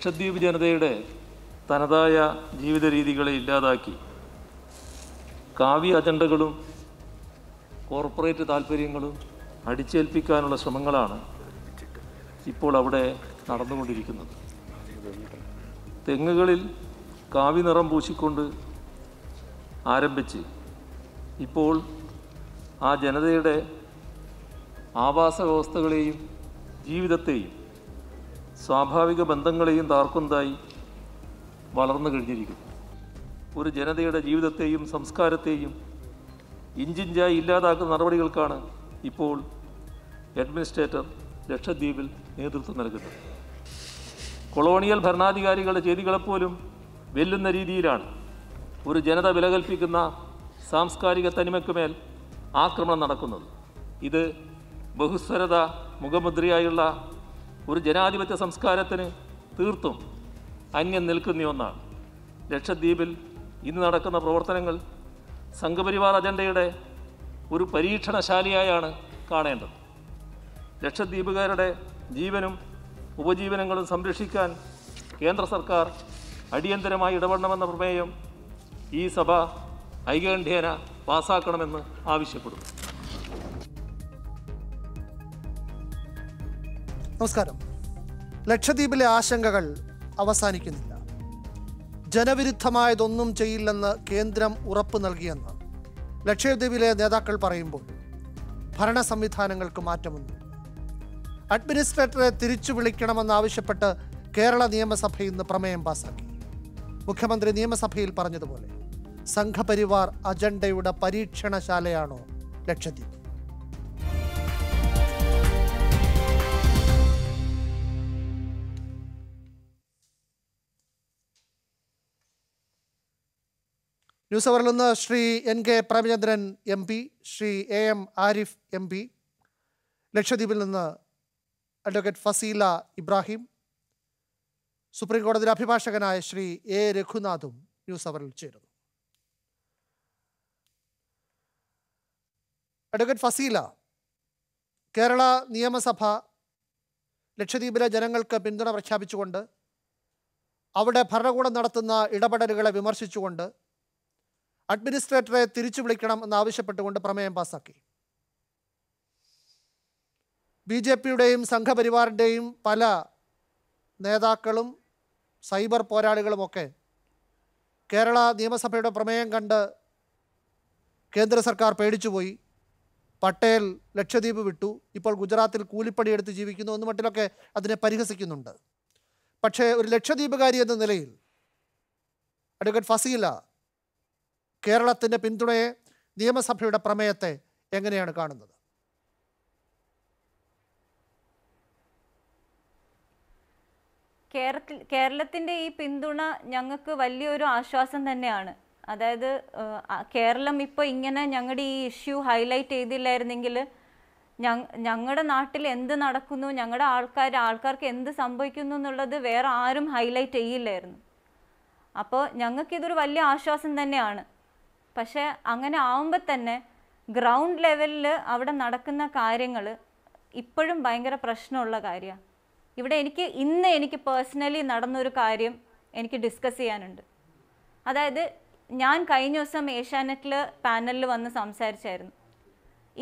ലക്ഷദ്വീപ് ജനതയുടെ തനതായ ജീവിത രീതികളെ ഇല്ലാതാക്കി കാവ്യ അജണ്ടകളും കോർപ്പറേറ്റ് താല്പര്യങ്ങളും അടിച്ചേൽപ്പിക്കാനുള്ള ശ്രമങ്ങളാണ് ഇപ്പോൾ അവിടെ നടന്നുകൊണ്ടിരിക്കുന്നത് തെങ്ങുകളിൽ കാവി നിറം പൂശിക്കൊണ്ട് ആരംഭിച്ച് ഇപ്പോൾ ആ ജനതയുടെ ആവാസ വ്യവസ്ഥകളെയും ജീവിതത്തെയും സ്വാഭാവിക ബന്ധങ്ങളെയും താർക്കുന്നതായി വളർന്നു കഴിഞ്ഞിരിക്കുന്നു ഒരു ജനതയുടെ ജീവിതത്തെയും സംസ്കാരത്തെയും ഇഞ്ചിഞ്ചായി ഇല്ലാതാക്കുന്ന നടപടികൾക്കാണ് ഇപ്പോൾ അഡ്മിനിസ്ട്രേറ്റർ ലക്ഷദ്വീപിൽ നേതൃത്വം നൽകുന്നത് കൊളോണിയൽ ഭരണാധികാരികളുടെ ചെയ്തികളെപ്പോലും വെല്ലുന്ന രീതിയിലാണ് ഒരു ജനത വിലകൽപ്പിക്കുന്ന സാംസ്കാരിക തനിമയ്ക്കുമേൽ ആക്രമണം നടക്കുന്നത് ഇത് ബഹുസ്വരത മുഖമുദ്രയായുള്ള ഒരു ജനാധിപത്യ സംസ്കാരത്തിന് തീർത്തും അന്യം നിൽക്കുന്ന ഒന്നാണ് ലക്ഷദ്വീപിൽ ഇന്ന് നടക്കുന്ന പ്രവർത്തനങ്ങൾ സംഘപരിവാർ അജണ്ടയുടെ ഒരു പരീക്ഷണശാലയായാണ് കാണേണ്ടത് ലക്ഷദ്വീപുകാരുടെ ജീവനും ഉപജീവനങ്ങളും സംരക്ഷിക്കാൻ കേന്ദ്ര സർക്കാർ അടിയന്തരമായി ഇടപെടണമെന്ന പ്രമേയം ഈ സഭ ഐകണ്ഠ്യേന പാസാക്കണമെന്ന് ആവശ്യപ്പെടുന്നു നമസ്കാരം ലക്ഷദ്വീപിലെ ആശങ്കകൾ അവസാനിക്കുന്നില്ല ജനവിരുദ്ധമായതൊന്നും ചെയ്യില്ലെന്ന് കേന്ദ്രം ഉറപ്പ് നൽകിയെന്ന് ലക്ഷദ്വീപിലെ നേതാക്കൾ പറയുമ്പോൾ ഭരണ സംവിധാനങ്ങൾക്ക് മാറ്റമുണ്ട് അഡ്മിനിസ്ട്രേറ്ററെ തിരിച്ചു വിളിക്കണമെന്നാവശ്യപ്പെട്ട് കേരള നിയമസഭ ഇന്ന് പ്രമേയം പാസാക്കി മുഖ്യമന്ത്രി നിയമസഭയിൽ പറഞ്ഞതുപോലെ സംഘപരിവാർ അജണ്ടയുടെ പരീക്ഷണശാലയാണോ ലക്ഷദ്വീപ് ന്യൂസ് അവറിൽ നിന്ന് Shri N K Premachandran M P Shri A M Arif M P ലക്ഷദ്വീപിൽ നിന്ന് അഡ്വക്കേറ്റ് ഫസീല ഇബ്രാഹിം സുപ്രീം കോടതിയിലെ അഭിഭാഷകനായ ശ്രീ എ രഘുനാഥും ന്യൂസ് അവറിൽ ചേരുന്നു അഡ്വക്കേറ്റ് ഫസീല കേരള നിയമസഭ ലക്ഷദ്വീപിലെ ജനങ്ങൾക്ക് പിന്തുണ പ്രഖ്യാപിച്ചുകൊണ്ട് അവിടെ ഭരണകൂടം നടത്തുന്ന ഇടപെടലുകളെ വിമർശിച്ചുകൊണ്ട് അഡ്മിനിസ്ട്രേറ്ററെ തിരിച്ചു വിളിക്കണം എന്നാവശ്യപ്പെട്ടുകൊണ്ട് പ്രമേയം പാസാക്കി ബി ജെ പിയുടെയും സംഘപരിവാറിൻ്റെയും പല നേതാക്കളും സൈബർ പോരാളികളുമൊക്കെ കേരള നിയമസഭയുടെ പ്രമേയം കണ്ട് കേന്ദ്ര സർക്കാർ പേടിച്ചുപോയി പട്ടേൽ ലക്ഷദ്വീപ് വിട്ടു ഇപ്പോൾ ഗുജറാത്തിൽ എടുത്ത് ജീവിക്കുന്നു എന്ന് മട്ടിലൊക്കെ അതിനെ പരിഹസിക്കുന്നുണ്ട് പക്ഷേ ഒരു ലക്ഷദ്വീപുകാരി എന്ന നിലയിൽ അഡ്വക്കേറ്റ് ഫസീല കേരളത്തിൻ്റെ പിന്തുണയെ നിയമസഭയുടെ പ്രമേയത്തെ എങ്ങനെയാണ് കാണുന്നത് കേരളത്തിൽ കേരളത്തിൻ്റെ ഈ പിന്തുണ ഞങ്ങൾക്ക് വലിയൊരു ആശ്വാസം തന്നെയാണ് അതായത് കേരളം ഇപ്പോൾ ഇങ്ങനെ ഞങ്ങളുടെ ഈ ഇഷ്യൂ ഹൈലൈറ്റ് ചെയ്തില്ലായിരുന്നെങ്കിൽ ഞങ്ങളുടെ നാട്ടിൽ എന്ത് നടക്കുന്നു ഞങ്ങളുടെ ആൾക്കാർ ആൾക്കാർക്ക് എന്ത് സംഭവിക്കുന്നു എന്നുള്ളത് വേറെ ആരും ഹൈലൈറ്റ് ചെയ്യില്ലായിരുന്നു അപ്പോൾ ഞങ്ങൾക്കിതൊരു വലിയ ആശ്വാസം തന്നെയാണ് പക്ഷേ അങ്ങനെ ആവുമ്പോൾ തന്നെ ഗ്രൗണ്ട് ലെവലിൽ അവിടെ നടക്കുന്ന കാര്യങ്ങൾ ഇപ്പോഴും ഭയങ്കര പ്രശ്നമുള്ള കാര്യമാണ് ഇവിടെ എനിക്ക് ഇന്ന് എനിക്ക് പേഴ്സണലി നടന്നൊരു കാര്യം എനിക്ക് ഡിസ്കസ് ചെയ്യാനുണ്ട് അതായത് ഞാൻ കഴിഞ്ഞ ദിവസം ഏഷ്യാനെറ്റിൽ പാനലിൽ വന്ന് സംസാരിച്ചായിരുന്നു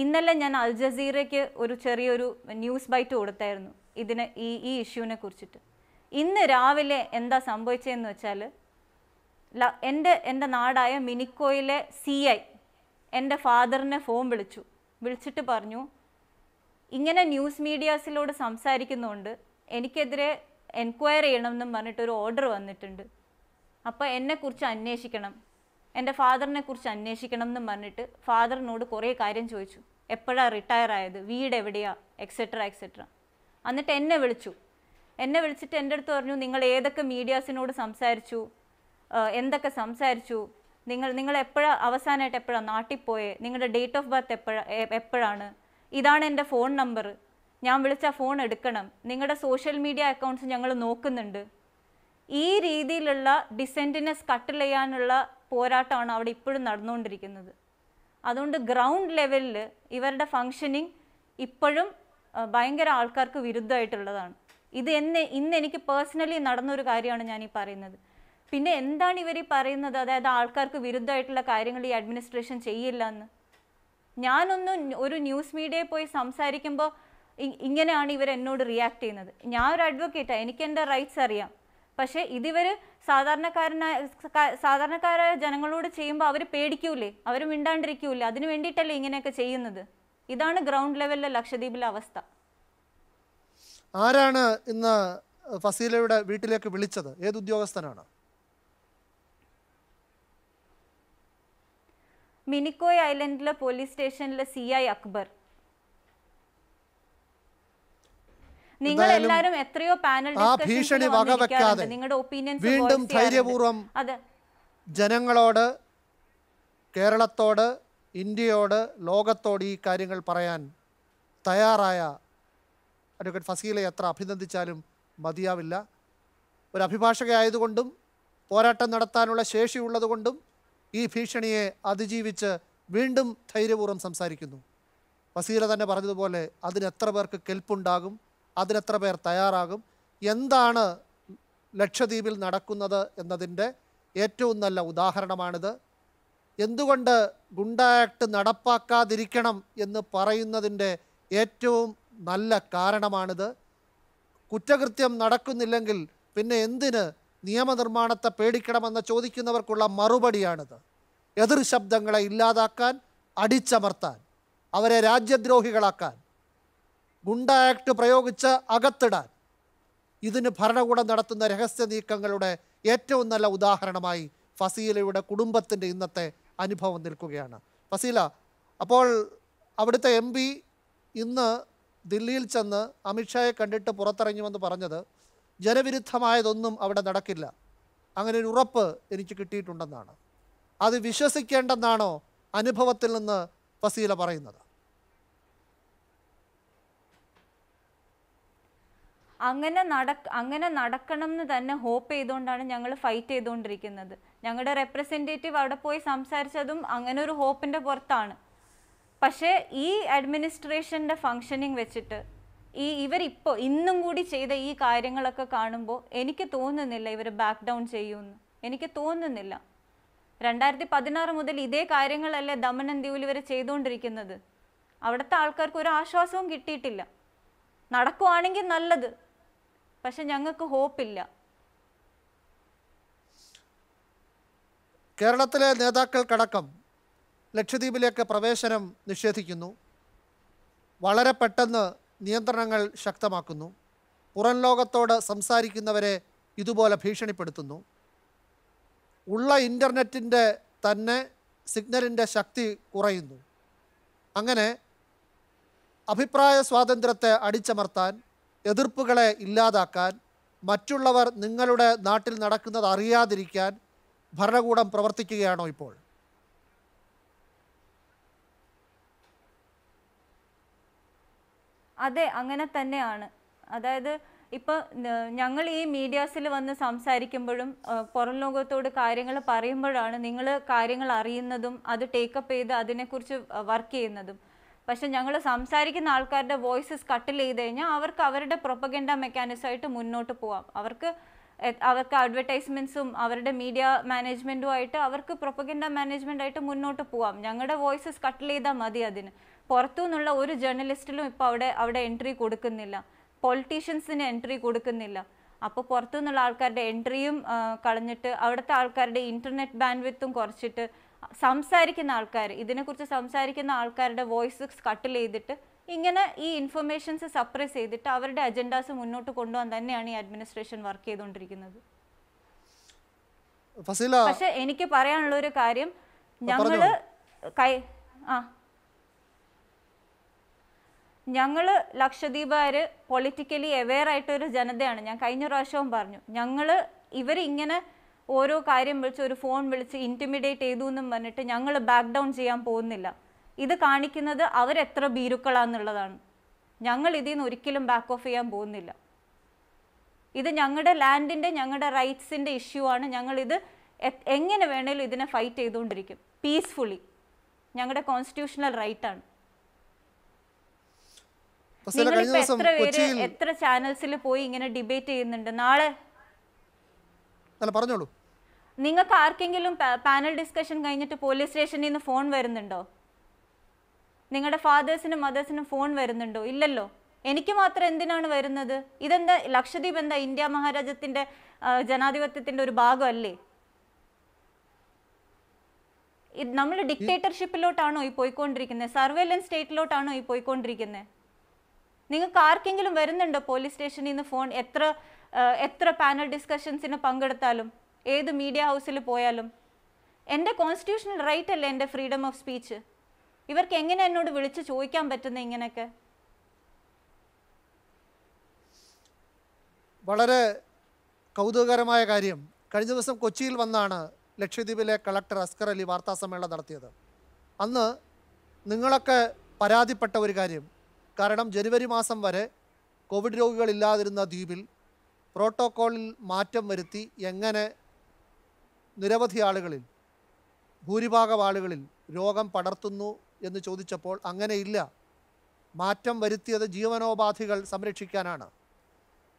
ഇന്നലെ ഞാൻ അൽ ജസീറയ്ക്ക് ഒരു ചെറിയൊരു ന്യൂസ് ബൈറ്റ് കൊടുത്തായിരുന്നു ഇതിന് ഈ ഈ ഇഷ്യൂവിനെ കുറിച്ചിട്ട് ഇന്ന് രാവിലെ എന്താ സംഭവിച്ചതെന്ന് വെച്ചാൽ എൻ്റെ എൻ്റെ നാടായ മിനിക്കോയിലെ സി ഐ എൻ്റെ ഫാദറിനെ ഫോൺ വിളിച്ചു വിളിച്ചിട്ട് പറഞ്ഞു ഇങ്ങനെ ന്യൂസ് മീഡിയാസിലൂടെ സംസാരിക്കുന്നതുകൊണ്ട് എനിക്കെതിരെ എൻക്വയറി ചെയ്യണമെന്നും പറഞ്ഞിട്ട് ഒരു ഓർഡർ വന്നിട്ടുണ്ട് അപ്പോൾ എന്നെക്കുറിച്ച് അന്വേഷിക്കണം എൻ്റെ ഫാദറിനെ കുറിച്ച് അന്വേഷിക്കണം എന്നും പറഞ്ഞിട്ട് ഫാദറിനോട് കുറേ കാര്യം ചോദിച്ചു എപ്പോഴാണ് റിട്ടയർ ആയത് വീട് എവിടെയാണ് എക്സെട്ര എക്സെട്ര എന്നിട്ട് എന്നെ വിളിച്ചു എന്നെ വിളിച്ചിട്ട് എൻ്റെ അടുത്ത് പറഞ്ഞു നിങ്ങൾ ഏതൊക്കെ മീഡിയാസിനോട് സംസാരിച്ചു എന്തൊക്കെ സംസാരിച്ചു നിങ്ങൾ നിങ്ങൾ എപ്പോഴാണ് അവസാനമായിട്ട് എപ്പോഴാണ് നാട്ടിൽ പോയേ നിങ്ങളുടെ ഡേറ്റ് ഓഫ് ബർത്ത് എപ്പോഴാണ് എപ്പോഴാണ് ഇതാണ് എൻ്റെ ഫോൺ നമ്പർ ഞാൻ വിളിച്ചാൽ ഫോൺ എടുക്കണം നിങ്ങളുടെ സോഷ്യൽ മീഡിയ അക്കൗണ്ട്സ് ഞങ്ങൾ നോക്കുന്നുണ്ട് ഈ രീതിയിലുള്ള ഡിസെൻറ്റിനെസ് കട്ട് ചെയ്യാനുള്ള പോരാട്ടമാണ് അവിടെ ഇപ്പോഴും നടന്നുകൊണ്ടിരിക്കുന്നത് അതുകൊണ്ട് ഗ്രൗണ്ട് ലെവലിൽ ഇവരുടെ ഫങ്ഷനിങ് ഇപ്പോഴും ഭയങ്കര ആൾക്കാർക്ക് വിരുദ്ധമായിട്ടുള്ളതാണ് ഇത് എന്നെ ഇന്ന് എനിക്ക് പേഴ്സണലി നടന്നൊരു കാര്യമാണ് ഞാൻ ഈ പറയുന്നത് പിന്നെ എന്താണ് ഇവർ പറയുന്നത് അതായത് ആൾക്കാർക്ക് വിരുദ്ധമായിട്ടുള്ള കാര്യങ്ങൾ ഈ അഡ്മിനിസ്ട്രേഷൻ ചെയ്യില്ല എന്ന് ഞാനൊന്നും ഒരു ന്യൂസ് മീഡിയയിൽ പോയി സംസാരിക്കുമ്പോൾ ഇങ്ങനെയാണ് ഇവർ എന്നോട് റിയാക്ട് ചെയ്യുന്നത് ഞാൻ ഒരു അഡ്വക്കേറ്റാണ് എനിക്ക് എൻ്റെ റൈറ്റ്സ് അറിയാം പക്ഷേ ഇതിവർ സാധാരണക്കാരനായ സാധാരണക്കാരായ ജനങ്ങളോട് ചെയ്യുമ്പോൾ അവർ പേടിക്കൂലേ അവർ മിണ്ടാണ്ടിരിക്കൂലേ അതിന് വേണ്ടിയിട്ടല്ലേ ഇങ്ങനെയൊക്കെ ചെയ്യുന്നത് ഇതാണ് ഗ്രൗണ്ട് ലെവലിലെ ലക്ഷദ്വീപിലെ അവസ്ഥ ആരാണ് ഇന്ന് ഫസീലയുടെ വീട്ടിലേക്ക് വിളിച്ചത് ഏത് ഉദ്യോഗസ്ഥനാണ് മിനിക്കോയ് ഐലൻഡിലെ പോലീസ് സ്റ്റേഷനിലെ സി ഐ അക്ബർ നിങ്ങൾ എല്ലാവരും എത്രയോ പാനൽ ഭീഷണി വകവെക്കാതെ നിങ്ങളുടെ ഒപ്പീനിയൻ വീണ്ടും ധൈര്യപൂർവ്വം ജനങ്ങളോട് കേരളത്തോട് ഇന്ത്യയോട് ലോകത്തോട് ഈ കാര്യങ്ങൾ പറയാൻ തയ്യാറായ അഡ്വക്കേറ്റ് ഫസീലെ എത്ര അഭിനന്ദിച്ചാലും മതിയാവില്ല ഒരു അഭിഭാഷകയായതുകൊണ്ടും പോരാട്ടം നടത്താനുള്ള ശേഷിയുള്ളതുകൊണ്ടും ഈ ഭീഷണിയെ അതിജീവിച്ച് വീണ്ടും ധൈര്യപൂർവ്വം സംസാരിക്കുന്നു വസീല തന്നെ പറഞ്ഞതുപോലെ അതിനെത്ര പേർക്ക് കെൽപ്പുണ്ടാകും അതിനെത്ര പേർ തയ്യാറാകും എന്താണ് ലക്ഷദ്വീപിൽ നടക്കുന്നത് എന്നതിൻ്റെ ഏറ്റവും നല്ല ഉദാഹരണമാണിത് എന്തുകൊണ്ട് ഗുണ്ട ആക്ട് നടപ്പാക്കാതിരിക്കണം എന്ന് പറയുന്നതിൻ്റെ ഏറ്റവും നല്ല കാരണമാണിത് കുറ്റകൃത്യം നടക്കുന്നില്ലെങ്കിൽ പിന്നെ എന്തിന് നിയമനിർമ്മാണത്തെ പേടിക്കണമെന്ന് ചോദിക്കുന്നവർക്കുള്ള മറുപടിയാണിത് എതിർ ശബ്ദങ്ങളെ ഇല്ലാതാക്കാൻ അടിച്ചമർത്താൻ അവരെ രാജ്യദ്രോഹികളാക്കാൻ ഗുണ്ട ആക്ട് പ്രയോഗിച്ച് അകത്തിടാൻ ഇതിന് ഭരണകൂടം നടത്തുന്ന രഹസ്യ നീക്കങ്ങളുടെ ഏറ്റവും നല്ല ഉദാഹരണമായി ഫസീലയുടെ കുടുംബത്തിൻ്റെ ഇന്നത്തെ അനുഭവം നിൽക്കുകയാണ് ഫസീല അപ്പോൾ അവിടുത്തെ എം ഇന്ന് ദില്ലിയിൽ ചെന്ന് അമിത്ഷായെ കണ്ടിട്ട് പുറത്തിറങ്ങുമെന്ന് പറഞ്ഞത് ജനവിരുദ്ധമായതൊന്നും അവിടെ നടക്കില്ല അങ്ങനെ ഒരു ഉറപ്പ് എനിക്ക് കിട്ടിയിട്ടുണ്ടെന്നാണ് അത് വിശ്വസിക്കേണ്ടെന്നാണോ അനുഭവത്തിൽ നിന്ന് ഫസീല പറയുന്നത് അങ്ങനെ നടക്ക അങ്ങനെ നടക്കണം എന്ന് തന്നെ ഹോപ്പ് ചെയ്തുകൊണ്ടാണ് ഞങ്ങൾ ഫൈറ്റ് ചെയ്തുകൊണ്ടിരിക്കുന്നത് ഞങ്ങളുടെ റെപ്രസെൻറ്റേറ്റീവ് അവിടെ പോയി സംസാരിച്ചതും അങ്ങനെ ഒരു ഹോപ്പിൻ്റെ പുറത്താണ് പക്ഷേ ഈ അഡ്മിനിസ്ട്രേഷൻ്റെ ഫങ്ഷനിങ് വെച്ചിട്ട് ഈ ഇവരിപ്പോൾ ഇന്നും കൂടി ചെയ്ത ഈ കാര്യങ്ങളൊക്കെ കാണുമ്പോൾ എനിക്ക് തോന്നുന്നില്ല ഇവർ ബാക്ക് ഡൗൺ ചെയ്യുമെന്ന് എനിക്ക് തോന്നുന്നില്ല രണ്ടായിരത്തി പതിനാറ് മുതൽ ഇതേ കാര്യങ്ങളല്ലേ ദമനം ദ്വീപിൽ ഇവർ ചെയ്തുകൊണ്ടിരിക്കുന്നത് അവിടുത്തെ ആൾക്കാർക്ക് ഒരു ആശ്വാസവും കിട്ടിയിട്ടില്ല നടക്കുവാണെങ്കിൽ നല്ലത് പക്ഷെ ഞങ്ങൾക്ക് ഹോപ്പില്ല കേരളത്തിലെ നേതാക്കൾക്കടക്കം ലക്ഷദ്വീപിലേക്ക് പ്രവേശനം നിഷേധിക്കുന്നു വളരെ പെട്ടെന്ന് നിയന്ത്രണങ്ങൾ ശക്തമാക്കുന്നു പുറം ലോകത്തോട് സംസാരിക്കുന്നവരെ ഇതുപോലെ ഭീഷണിപ്പെടുത്തുന്നു ഉള്ള ഇൻ്റർനെറ്റിൻ്റെ തന്നെ സിഗ്നലിൻ്റെ ശക്തി കുറയുന്നു അങ്ങനെ അഭിപ്രായ സ്വാതന്ത്ര്യത്തെ അടിച്ചമർത്താൻ എതിർപ്പുകളെ ഇല്ലാതാക്കാൻ മറ്റുള്ളവർ നിങ്ങളുടെ നാട്ടിൽ നടക്കുന്നത് അറിയാതിരിക്കാൻ ഭരണകൂടം പ്രവർത്തിക്കുകയാണോ ഇപ്പോൾ അതെ അങ്ങനെ തന്നെയാണ് അതായത് ഇപ്പൊ ഞങ്ങൾ ഈ മീഡിയാസിൽ വന്ന് സംസാരിക്കുമ്പോഴും പുറം ലോകത്തോട് കാര്യങ്ങൾ പറയുമ്പോഴാണ് നിങ്ങൾ കാര്യങ്ങൾ അറിയുന്നതും അത് ടേക്കപ്പ് ചെയ്ത് അതിനെക്കുറിച്ച് വർക്ക് ചെയ്യുന്നതും പക്ഷെ ഞങ്ങൾ സംസാരിക്കുന്ന ആൾക്കാരുടെ വോയിസസ് കട്ടിൽ ചെയ്ത് കഴിഞ്ഞാൽ അവർക്ക് അവരുടെ പ്രൊപ്പഗൻഡ മെക്കാനിസമായിട്ട് മുന്നോട്ട് പോവാം അവർക്ക് അവർക്ക് അഡ്വർടൈസ്മെൻറ്റ്സും അവരുടെ മീഡിയ ആയിട്ട് അവർക്ക് പ്രൊപ്പഗൻഡ ആയിട്ട് മുന്നോട്ട് പോവാം ഞങ്ങളുടെ വോയിസസ് കട്ടിൽ ചെയ്താൽ മതി അതിന് നിന്നുള്ള ഒരു ജേർണലിസ്റ്റിലും ഇപ്പൊ അവിടെ അവിടെ എൻട്രി കൊടുക്കുന്നില്ല പൊളിറ്റീഷ്യൻസിന് എൻട്രി കൊടുക്കുന്നില്ല അപ്പോൾ നിന്നുള്ള ആൾക്കാരുടെ എൻട്രിയും കളഞ്ഞിട്ട് അവിടുത്തെ ആൾക്കാരുടെ ബാൻഡ് ബാൻഡ്വിത്തും കുറച്ചിട്ട് സംസാരിക്കുന്ന ആൾക്കാർ ഇതിനെക്കുറിച്ച് സംസാരിക്കുന്ന ആൾക്കാരുടെ വോയിസ് കട്ടിൽ ചെയ്തിട്ട് ഇങ്ങനെ ഈ ഇൻഫർമേഷൻസ് സപ്രസ് ചെയ്തിട്ട് അവരുടെ അജണ്ടാസ് മുന്നോട്ട് കൊണ്ടുപോകാൻ തന്നെയാണ് ഈ അഡ്മിനിസ്ട്രേഷൻ വർക്ക് ചെയ്തുകൊണ്ടിരിക്കുന്നത് പക്ഷെ എനിക്ക് പറയാനുള്ള ഒരു കാര്യം ഞങ്ങള് കൈ ആ ഞങ്ങൾ ലക്ഷദ്വീപുകാർ പൊളിറ്റിക്കലി അവെയർ ആയിട്ടൊരു ജനതയാണ് ഞാൻ കഴിഞ്ഞ പ്രാവശ്യവും പറഞ്ഞു ഞങ്ങൾ ഇവരിങ്ങനെ ഓരോ കാര്യം വിളിച്ച് ഒരു ഫോൺ വിളിച്ച് ഇൻറ്റിമിഡേറ്റ് ചെയ്തു എന്നും പറഞ്ഞിട്ട് ഞങ്ങൾ ബാക്ക് ഡൗൺ ചെയ്യാൻ പോകുന്നില്ല ഇത് കാണിക്കുന്നത് അവരെത്ര ബീരുക്കളാന്നുള്ളതാണ് ഞങ്ങൾ ഇതിൽ നിന്ന് ഒരിക്കലും ബാക്ക് ഓഫ് ചെയ്യാൻ പോകുന്നില്ല ഇത് ഞങ്ങളുടെ ലാൻഡിൻ്റെ ഞങ്ങളുടെ റൈറ്റ്സിൻ്റെ ഇഷ്യൂ ആണ് ഞങ്ങളിത് എങ്ങനെ വേണേലും ഇതിനെ ഫൈറ്റ് ചെയ്തുകൊണ്ടിരിക്കും പീസ്ഫുള്ളി ഞങ്ങളുടെ കോൺസ്റ്റിറ്റ്യൂഷണൽ റൈറ്റാണ് എത്ര എത്ര ചാനൽസിൽ പോയി ഇങ്ങനെ ഡിബേറ്റ് ചെയ്യുന്നുണ്ട് നാളെ പറഞ്ഞോളൂ നിങ്ങൾക്ക് ആർക്കെങ്കിലും പാനൽ ഡിസ്കഷൻ കഴിഞ്ഞിട്ട് പോലീസ് സ്റ്റേഷനിൽ നിന്ന് ഫോൺ വരുന്നുണ്ടോ നിങ്ങളുടെ ഫാദേഴ്സിനും മദേഴ്സിനും ഫോൺ വരുന്നുണ്ടോ ഇല്ലല്ലോ എനിക്ക് മാത്രം എന്തിനാണ് വരുന്നത് ഇതെന്താ ലക്ഷദ്വീപ് എന്താ ഇന്ത്യ മഹാരാജ്യത്തിന്റെ ജനാധിപത്യത്തിന്റെ ഒരു ഭാഗമല്ലേ നമ്മൾ ഡിക്ടേറ്റർഷിപ്പിലോട്ടാണോ ഈ പോയിക്കൊണ്ടിരിക്കുന്നത് സർവേലൻസ് സ്റ്റേറ്റിലോട്ടാണോ ഈ പോയിക്കൊണ്ടിരിക്കുന്നത് നിങ്ങൾക്ക് ആർക്കെങ്കിലും വരുന്നുണ്ടോ പോലീസ് സ്റ്റേഷനിൽ നിന്ന് ഫോൺ എത്ര എത്ര പാനൽ ഡിസ്കഷൻസിന് പങ്കെടുത്താലും ഏത് മീഡിയ ഹൗസിൽ പോയാലും എൻ്റെ കോൺസ്റ്റിറ്റ്യൂഷണൽ റൈറ്റ് അല്ലേ എൻ്റെ ഫ്രീഡം ഓഫ് സ്പീച്ച് ഇവർക്ക് എങ്ങനെ എന്നോട് വിളിച്ച് ചോദിക്കാൻ പറ്റുന്ന ഇങ്ങനെയൊക്കെ വളരെ കൗതുകകരമായ കാര്യം കഴിഞ്ഞ ദിവസം കൊച്ചിയിൽ വന്നാണ് ലക്ഷദ്വീപിലെ കളക്ടർ അസ്കർ അലി വാർത്താസമ്മേളനം നടത്തിയത് അന്ന് നിങ്ങളൊക്കെ പരാതിപ്പെട്ട ഒരു കാര്യം കാരണം ജനുവരി മാസം വരെ കോവിഡ് രോഗികളില്ലാതിരുന്ന ദ്വീപിൽ പ്രോട്ടോക്കോളിൽ മാറ്റം വരുത്തി എങ്ങനെ നിരവധി ആളുകളിൽ ഭൂരിഭാഗം ആളുകളിൽ രോഗം പടർത്തുന്നു എന്ന് ചോദിച്ചപ്പോൾ അങ്ങനെയില്ല മാറ്റം വരുത്തിയത് ജീവനോപാധികൾ സംരക്ഷിക്കാനാണ്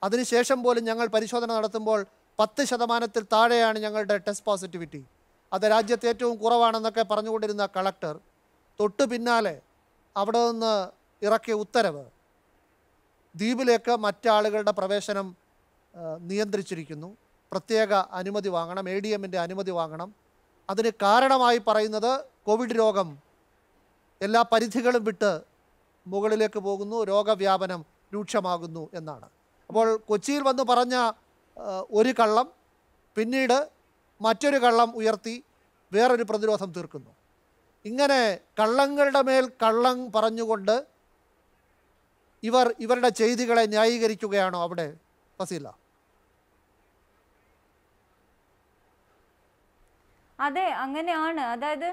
അതിനുശേഷം പോലും ഞങ്ങൾ പരിശോധന നടത്തുമ്പോൾ പത്ത് ശതമാനത്തിൽ താഴെയാണ് ഞങ്ങളുടെ ടെസ്റ്റ് പോസിറ്റിവിറ്റി അത് രാജ്യത്ത് ഏറ്റവും കുറവാണെന്നൊക്കെ പറഞ്ഞുകൊണ്ടിരുന്ന കളക്ടർ തൊട്ടു പിന്നാലെ അവിടെ നിന്ന് ഇറക്കിയ ഉത്തരവ് ദ്വീപിലേക്ക് മറ്റാളുകളുടെ പ്രവേശനം നിയന്ത്രിച്ചിരിക്കുന്നു പ്രത്യേക അനുമതി വാങ്ങണം എ ഡി എമ്മിൻ്റെ അനുമതി വാങ്ങണം അതിന് കാരണമായി പറയുന്നത് കോവിഡ് രോഗം എല്ലാ പരിധികളും വിട്ട് മുകളിലേക്ക് പോകുന്നു രോഗവ്യാപനം രൂക്ഷമാകുന്നു എന്നാണ് അപ്പോൾ കൊച്ചിയിൽ വന്ന് പറഞ്ഞ ഒരു കള്ളം പിന്നീട് മറ്റൊരു കള്ളം ഉയർത്തി വേറൊരു പ്രതിരോധം തീർക്കുന്നു ഇങ്ങനെ കള്ളങ്ങളുടെ മേൽ കള്ളം പറഞ്ഞുകൊണ്ട് ഇവർ ഇവരുടെ ചെയ്തികളെ ന്യായീകരിക്കുകയാണോ അവിടെ ഫസീല അതെ അങ്ങനെയാണ് അതായത്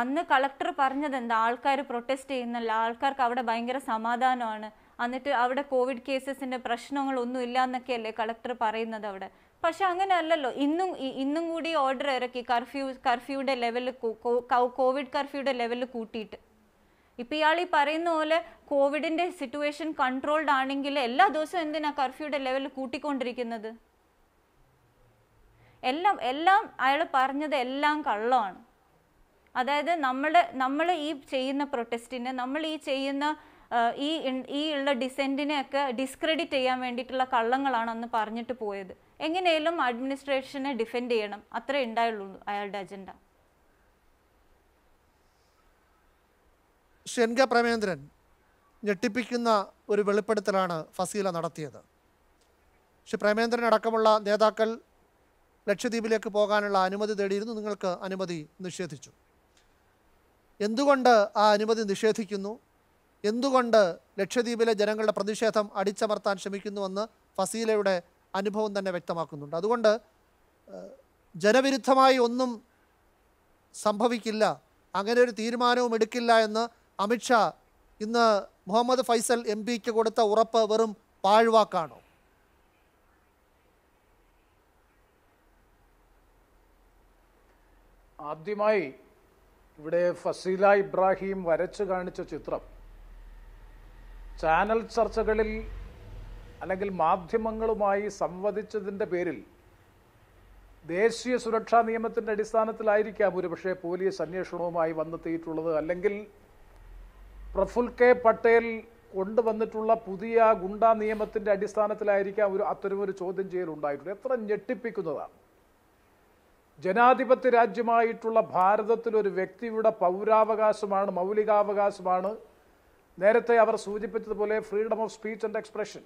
അന്ന് കളക്ടർ പറഞ്ഞത് എന്താ ആൾക്കാർ പ്രൊട്ടസ്റ്റ് ചെയ്യുന്നില്ല ആൾക്കാർക്ക് അവിടെ ഭയങ്കര സമാധാനമാണ് എന്നിട്ട് അവിടെ കോവിഡ് കേസസിന്റെ പ്രശ്നങ്ങളൊന്നും ഇല്ല എന്നൊക്കെയല്ലേ കളക്ടർ പറയുന്നത് അവിടെ പക്ഷെ അങ്ങനെ അല്ലല്ലോ ഇന്നും ഇന്നും കൂടി ഓർഡർ ഇറക്കി കർഫ്യൂ കർഫ്യൂടെ ലെവലിൽ കോവിഡ് കർഫ്യൂടെ ലെവലിൽ കൂട്ടിയിട്ട് ഇപ്പോൾ ഇയാൾ ഈ പറയുന്ന പോലെ കോവിഡിൻ്റെ സിറ്റുവേഷൻ കൺട്രോൾഡ് ആണെങ്കിൽ എല്ലാ ദിവസവും എന്തിനാ കർഫ്യൂടെ ലെവൽ കൂട്ടിക്കൊണ്ടിരിക്കുന്നത് എല്ലാം എല്ലാം അയാൾ പറഞ്ഞത് എല്ലാം കള്ളമാണ് അതായത് നമ്മുടെ നമ്മൾ ഈ ചെയ്യുന്ന പ്രൊട്ടസ്റ്റിനെ നമ്മൾ ഈ ചെയ്യുന്ന ഈ ഈ ഉള്ള ഡിസെൻറ്റിനെയൊക്കെ ഡിസ്ക്രെഡിറ്റ് ചെയ്യാൻ വേണ്ടിയിട്ടുള്ള കള്ളങ്ങളാണ് അന്ന് പറഞ്ഞിട്ട് പോയത് എങ്ങനെയെങ്കിലും അഡ്മിനിസ്ട്രേഷനെ ഡിഫെൻഡ് ചെയ്യണം അത്രേ ഉണ്ടായുള്ളൂ അയാളുടെ agenda Shri N K Premachandran ഞെട്ടിപ്പിക്കുന്ന ഒരു വെളിപ്പെടുത്തലാണ് ഫസീല നടത്തിയത് ശ്രീ പ്രമേന്ദ്രൻ അടക്കമുള്ള നേതാക്കൾ ലക്ഷദ്വീപിലേക്ക് പോകാനുള്ള അനുമതി തേടിയിരുന്നു നിങ്ങൾക്ക് അനുമതി നിഷേധിച്ചു എന്തുകൊണ്ട് ആ അനുമതി നിഷേധിക്കുന്നു എന്തുകൊണ്ട് ലക്ഷദ്വീപിലെ ജനങ്ങളുടെ പ്രതിഷേധം അടിച്ചമർത്താൻ ശ്രമിക്കുന്നുവെന്ന് ഫസീലയുടെ അനുഭവം തന്നെ വ്യക്തമാക്കുന്നുണ്ട് അതുകൊണ്ട് ജനവിരുദ്ധമായി ഒന്നും സംഭവിക്കില്ല അങ്ങനെ ഒരു തീരുമാനവും എടുക്കില്ല എന്ന് അമിത്ഷാ ഇന്ന് മുഹമ്മദ് ഫൈസൽ എം പിക്ക് കൊടുത്ത ഉറപ്പ് വെറും പാഴ്വാക്കാണോ ആദ്യമായി ഇവിടെ ഫസീല ഇബ്രാഹിം വരച്ചു കാണിച്ച ചിത്രം ചാനൽ ചർച്ചകളിൽ അല്ലെങ്കിൽ മാധ്യമങ്ങളുമായി സംവദിച്ചതിൻ്റെ പേരിൽ ദേശീയ സുരക്ഷാ നിയമത്തിൻ്റെ അടിസ്ഥാനത്തിലായിരിക്കാം ഒരുപക്ഷെ പോലീസ് അന്വേഷണവുമായി വന്നെത്തിയിട്ടുള്ളത് അല്ലെങ്കിൽ പ്രഫുൽ കെ പട്ടേൽ കൊണ്ടുവന്നിട്ടുള്ള പുതിയ ഗുണ്ടാ നിയമത്തിന്റെ അടിസ്ഥാനത്തിലായിരിക്കാം ഒരു അത്തരമൊരു ചോദ്യം ചെയ്യൽ ഉണ്ടായിട്ടുള്ളത് എത്ര ഞെട്ടിപ്പിക്കുന്നതാണ് ജനാധിപത്യ രാജ്യമായിട്ടുള്ള ഭാരതത്തിൽ ഒരു വ്യക്തിയുടെ പൗരാവകാശമാണ് മൗലികാവകാശമാണ് നേരത്തെ അവർ സൂചിപ്പിച്ചതുപോലെ freedom of speech and expression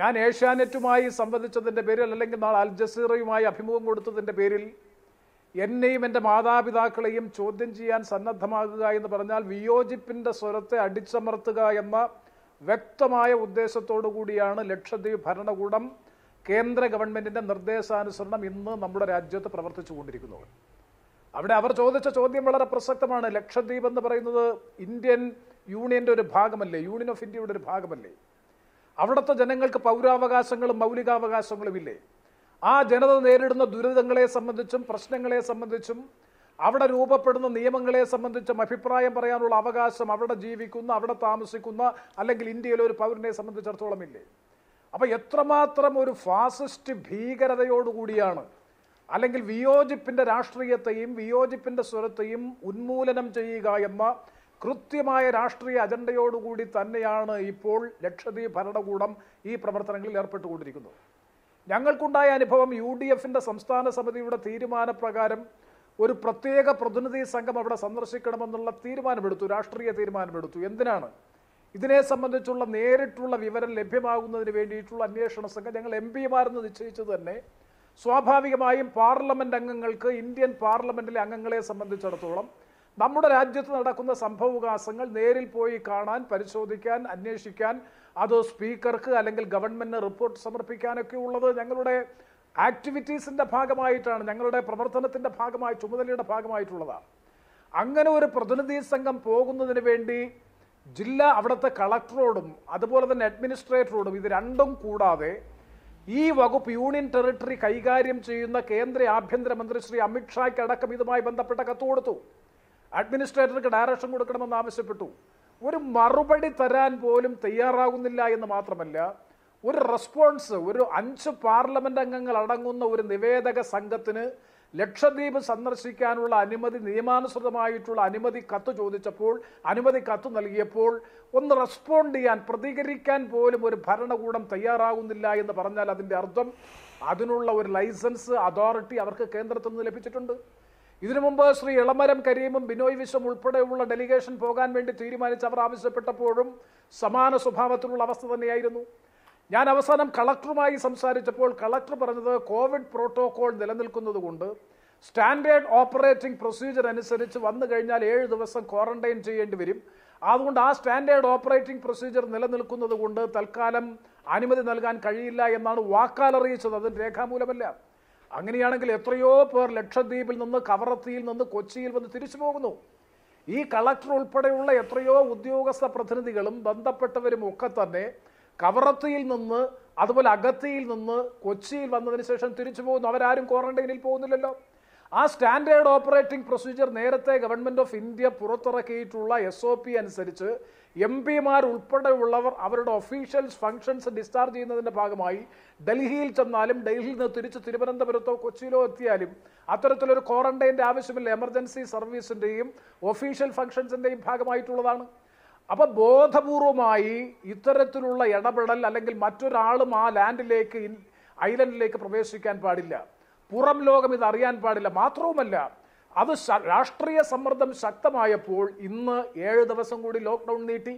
ഞാൻ ഏഷ്യാനെറ്റുമായി സംബന്ധിച്ചതിൻ്റെ പേരിൽ അല്ലെങ്കിൽ നാളെ അൽ ജസീറയുമായി അഭിമുഖം കൊടുത്തതിൻ്റെ പേരിൽ എന്നെയും എൻ്റെ മാതാപിതാക്കളെയും ചോദ്യം ചെയ്യാൻ സന്നദ്ധമാകുക എന്ന് പറഞ്ഞാൽ വിയോജിപ്പിൻ്റെ സ്വരത്തെ അടിച്ചമർത്തുക എന്ന വ്യക്തമായ ഉദ്ദേശത്തോടു കൂടിയാണ് ലക്ഷദ്വീപ് ഭരണകൂടം കേന്ദ്ര ഗവൺമെൻറ്റിൻ്റെ നിർദ്ദേശാനുസരണം ഇന്ന് നമ്മുടെ രാജ്യത്ത് പ്രവർത്തിച്ചു കൊണ്ടിരിക്കുന്നത് അവിടെ അവർ ചോദിച്ച ചോദ്യം വളരെ പ്രസക്തമാണ് ലക്ഷദ്വീപ് എന്ന് പറയുന്നത് ഇന്ത്യൻ യൂണിയൻ്റെ ഒരു ഭാഗമല്ലേ യൂണിയൻ ഓഫ് ഇന്ത്യയുടെ ഒരു ഭാഗമല്ലേ അവിടുത്തെ ജനങ്ങൾക്ക് പൗരാവകാശങ്ങളും മൗലികാവകാശങ്ങളും ഇല്ലേ ആ ജനത നേരിടുന്ന ദുരിതങ്ങളെ സംബന്ധിച്ചും പ്രശ്നങ്ങളെ സംബന്ധിച്ചും അവിടെ രൂപപ്പെടുന്ന നിയമങ്ങളെ സംബന്ധിച്ചും അഭിപ്രായം പറയാനുള്ള അവകാശം അവിടെ ജീവിക്കുന്ന അവിടെ താമസിക്കുന്ന അല്ലെങ്കിൽ ഇന്ത്യയിലെ ഒരു പൗരനെ സംബന്ധിച്ചിടത്തോളം ഇല്ലേ അപ്പം എത്രമാത്രം ഒരു ഫാസിസ്റ്റ് ഭീകരതയോടുകൂടിയാണ് അല്ലെങ്കിൽ വിയോജിപ്പിൻ്റെ രാഷ്ട്രീയത്തെയും വിയോജിപ്പിൻ്റെ സ്വരത്തെയും ഉന്മൂലനം ചെയ്യുക എന്ന കൃത്യമായ രാഷ്ട്രീയ അജണ്ടയോടുകൂടി തന്നെയാണ് ഇപ്പോൾ ലക്ഷദ്വീപ് ഭരണകൂടം ഈ പ്രവർത്തനങ്ങളിൽ ഏർപ്പെട്ടുകൊണ്ടിരിക്കുന്നത് ഞങ്ങൾക്കുണ്ടായ അനുഭവം യു ഡി എഫിൻ്റെ സംസ്ഥാന സമിതിയുടെ തീരുമാനപ്രകാരം ഒരു പ്രത്യേക പ്രതിനിധി സംഘം അവിടെ സന്ദർശിക്കണമെന്നുള്ള തീരുമാനമെടുത്തു രാഷ്ട്രീയ തീരുമാനമെടുത്തു എന്തിനാണ് ഇതിനെ സംബന്ധിച്ചുള്ള നേരിട്ടുള്ള വിവരം ലഭ്യമാകുന്നതിന് വേണ്ടിയിട്ടുള്ള അന്വേഷണ സംഘം ഞങ്ങൾ എം പിമാരെന്ന് നിശ്ചയിച്ചത് തന്നെ സ്വാഭാവികമായും പാർലമെൻ്റ് അംഗങ്ങൾക്ക് ഇന്ത്യൻ പാർലമെൻറ്റിലെ അംഗങ്ങളെ സംബന്ധിച്ചിടത്തോളം നമ്മുടെ രാജ്യത്ത് നടക്കുന്ന സംഭവവികാസങ്ങൾ നേരിൽ പോയി കാണാൻ പരിശോധിക്കാൻ അന്വേഷിക്കാൻ അതോ സ്പീക്കർക്ക് അല്ലെങ്കിൽ ഗവൺമെന്റിന് റിപ്പോർട്ട് സമർപ്പിക്കാനൊക്കെ ഉള്ളത് ഞങ്ങളുടെ ആക്ടിവിറ്റീസിൻ്റെ ഭാഗമായിട്ടാണ് ഞങ്ങളുടെ പ്രവർത്തനത്തിൻ്റെ ഭാഗമായി ചുമതലയുടെ ഭാഗമായിട്ടുള്ളതാണ് അങ്ങനെ ഒരു പ്രതിനിധി സംഘം പോകുന്നതിന് വേണ്ടി ജില്ല അവിടുത്തെ കളക്ടറോടും അതുപോലെ തന്നെ അഡ്മിനിസ്ട്രേറ്ററോടും ഇത് രണ്ടും കൂടാതെ ഈ വകുപ്പ് യൂണിയൻ ടെറിട്ടറി കൈകാര്യം ചെയ്യുന്ന കേന്ദ്ര ആഭ്യന്തരമന്ത്രി ശ്രീ അമിത്ഷായ്ക്ക് അടക്കം ഇതുമായി ബന്ധപ്പെട്ട കത്ത് കൊടുത്തു അഡ്മിനിസ്ട്രേറ്റർക്ക് ഡയറക്ഷൻ കൊടുക്കണമെന്ന് ആവശ്യപ്പെട്ടു ഒരു മറുപടി തരാൻ പോലും തയ്യാറാകുന്നില്ല എന്ന് മാത്രമല്ല ഒരു റെസ്പോൺസ് ഒരു അഞ്ച് പാർലമെന്റ് അംഗങ്ങൾ അടങ്ങുന്ന ഒരു നിവേദക സംഘത്തിന് ലക്ഷദ്വീപ് സന്ദർശിക്കാനുള്ള അനുമതി നിയമാനുസൃതമായിട്ടുള്ള അനുമതി കത്ത് ചോദിച്ചപ്പോൾ അനുമതി കത്ത് നൽകിയപ്പോൾ ഒന്ന് റെസ്പോണ്ട് ചെയ്യാൻ പ്രതികരിക്കാൻ പോലും ഒരു ഭരണകൂടം തയ്യാറാകുന്നില്ല എന്ന് പറഞ്ഞാൽ അതിൻ്റെ അർത്ഥം അതിനുള്ള ഒരു ലൈസൻസ് അതോറിറ്റി അവർക്ക് കേന്ദ്രത്തിൽ നിന്ന് ലഭിച്ചിട്ടുണ്ട് ഇതിനു മുമ്പ് ശ്രീ ഇളമരം കരീമും ബിനോയ് വിശ്വം ഉൾപ്പെടെയുള്ള ഡെലിഗേഷൻ പോകാൻ വേണ്ടി തീരുമാനിച്ച് അവർ ആവശ്യപ്പെട്ടപ്പോഴും സമാന സ്വഭാവത്തിലുള്ള അവസ്ഥ തന്നെയായിരുന്നു ഞാൻ അവസാനം കളക്ടറുമായി സംസാരിച്ചപ്പോൾ കളക്ടർ പറഞ്ഞത് കോവിഡ് പ്രോട്ടോകോൾ നിലനിൽക്കുന്നതുകൊണ്ട് സ്റ്റാൻഡേർഡ് ഓപ്പറേറ്റിംഗ് പ്രൊസീജിയർ അനുസരിച്ച് വന്നു കഴിഞ്ഞാൽ ഏഴ് ദിവസം ക്വാറന്റൈൻ ചെയ്യേണ്ടി വരും അതുകൊണ്ട് ആ സ്റ്റാൻഡേർഡ് ഓപ്പറേറ്റിംഗ് പ്രൊസീജിയർ നിലനിൽക്കുന്നത് തൽക്കാലം അനുമതി നൽകാൻ കഴിയില്ല എന്നാണ് വാക്കാലറിയിച്ചത് അതിന് രേഖാമൂലമല്ല അങ്ങനെയാണെങ്കിൽ എത്രയോ പേർ ലക്ഷദ്വീപിൽ നിന്ന് കവറത്തിയിൽ നിന്ന് കൊച്ചിയിൽ വന്ന് തിരിച്ചു പോകുന്നു ഈ കളക്ടർ ഉൾപ്പെടെയുള്ള എത്രയോ ഉദ്യോഗസ്ഥ പ്രതിനിധികളും ബന്ധപ്പെട്ടവരും ഒക്കെ തന്നെ കവറത്തിയിൽ നിന്ന് അതുപോലെ അഗത്തിയിൽ നിന്ന് കൊച്ചിയിൽ വന്നതിന് ശേഷം തിരിച്ചു പോകുന്നു അവരാരും ക്വാറന്റൈനിൽ പോകുന്നില്ലല്ലോ ആ സ്റ്റാൻഡേർഡ് ഓപ്പറേറ്റിംഗ് പ്രൊസീജിയർ നേരത്തെ ഗവൺമെന്റ് ഓഫ് ഇന്ത്യ പുറത്തിറക്കിയിട്ടുള്ള എസ് അനുസരിച്ച് എം പിമാർ ഉൾപ്പെടെയുള്ളവർ അവരുടെ ഒഫീഷ്യൽസ് ഫംഗ്ഷൻസ് ഡിസ്ചാർജ് ചെയ്യുന്നതിൻ്റെ ഭാഗമായി ഡൽഹിയിൽ ചെന്നാലും ഡൽഹിയിൽ നിന്ന് തിരിച്ച് തിരുവനന്തപുരത്തോ കൊച്ചിയിലോ എത്തിയാലും അത്തരത്തിലൊരു ക്വാറന്റൈൻ്റെ ആവശ്യമില്ല എമർജൻസി സർവീസിൻ്റെയും ഒഫീഷ്യൽ ഫംഗ്ഷൻസിൻ്റെയും ഭാഗമായിട്ടുള്ളതാണ് അപ്പോൾ ബോധപൂർവമായി ഇത്തരത്തിലുള്ള ഇടപെടൽ അല്ലെങ്കിൽ മറ്റൊരാളും ആ ലാൻഡിലേക്ക് ഐലൻഡിലേക്ക് പ്രവേശിക്കാൻ പാടില്ല പുറം ലോകം ഇത് അറിയാൻ പാടില്ല മാത്രവുമല്ല അത് രാഷ്ട്രീയ സമ്മർദ്ദം ശക്തമായപ്പോൾ ഇന്ന് ഏഴ് ദിവസം കൂടി ലോക്ക്ഡൗൺ നീട്ടി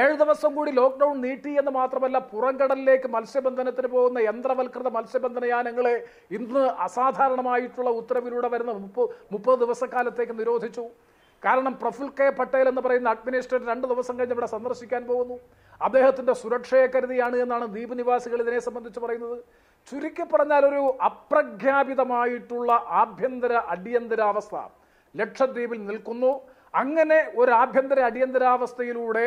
ഏഴ് ദിവസം കൂടി ലോക്ക്ഡൗൺ നീട്ടി എന്ന് മാത്രമല്ല പുറംകടലിലേക്ക് മത്സ്യബന്ധനത്തിന് പോകുന്ന യന്ത്രവൽകൃത മത്സ്യബന്ധന യാനങ്ങളെ ഇന്ന് അസാധാരണമായിട്ടുള്ള ഉത്തരവിലൂടെ വരുന്ന മുപ്പത് മുപ്പത് ദിവസക്കാലത്തേക്ക് നിരോധിച്ചു കാരണം പ്രഫുൽ കെ പട്ടേൽ എന്ന് പറയുന്ന അഡ്മിനിസ്ട്രേറ്റർ രണ്ട് ദിവസം കഴിഞ്ഞ് ഇവിടെ സന്ദർശിക്കാൻ പോകുന്നു അദ്ദേഹത്തിൻ്റെ സുരക്ഷയെ കരുതിയാണ് എന്നാണ് ദ്വീപ് നിവാസികൾ ഇതിനെ സംബന്ധിച്ച് പറയുന്നത് ചുരുക്കി പറഞ്ഞാൽ ഒരു അപ്രഖ്യാപിതമായിട്ടുള്ള ആഭ്യന്തര അടിയന്തരാവസ്ഥ ലക്ഷദ്വീപിൽ നിൽക്കുന്നു അങ്ങനെ ഒരു ആഭ്യന്തര അടിയന്തരാവസ്ഥയിലൂടെ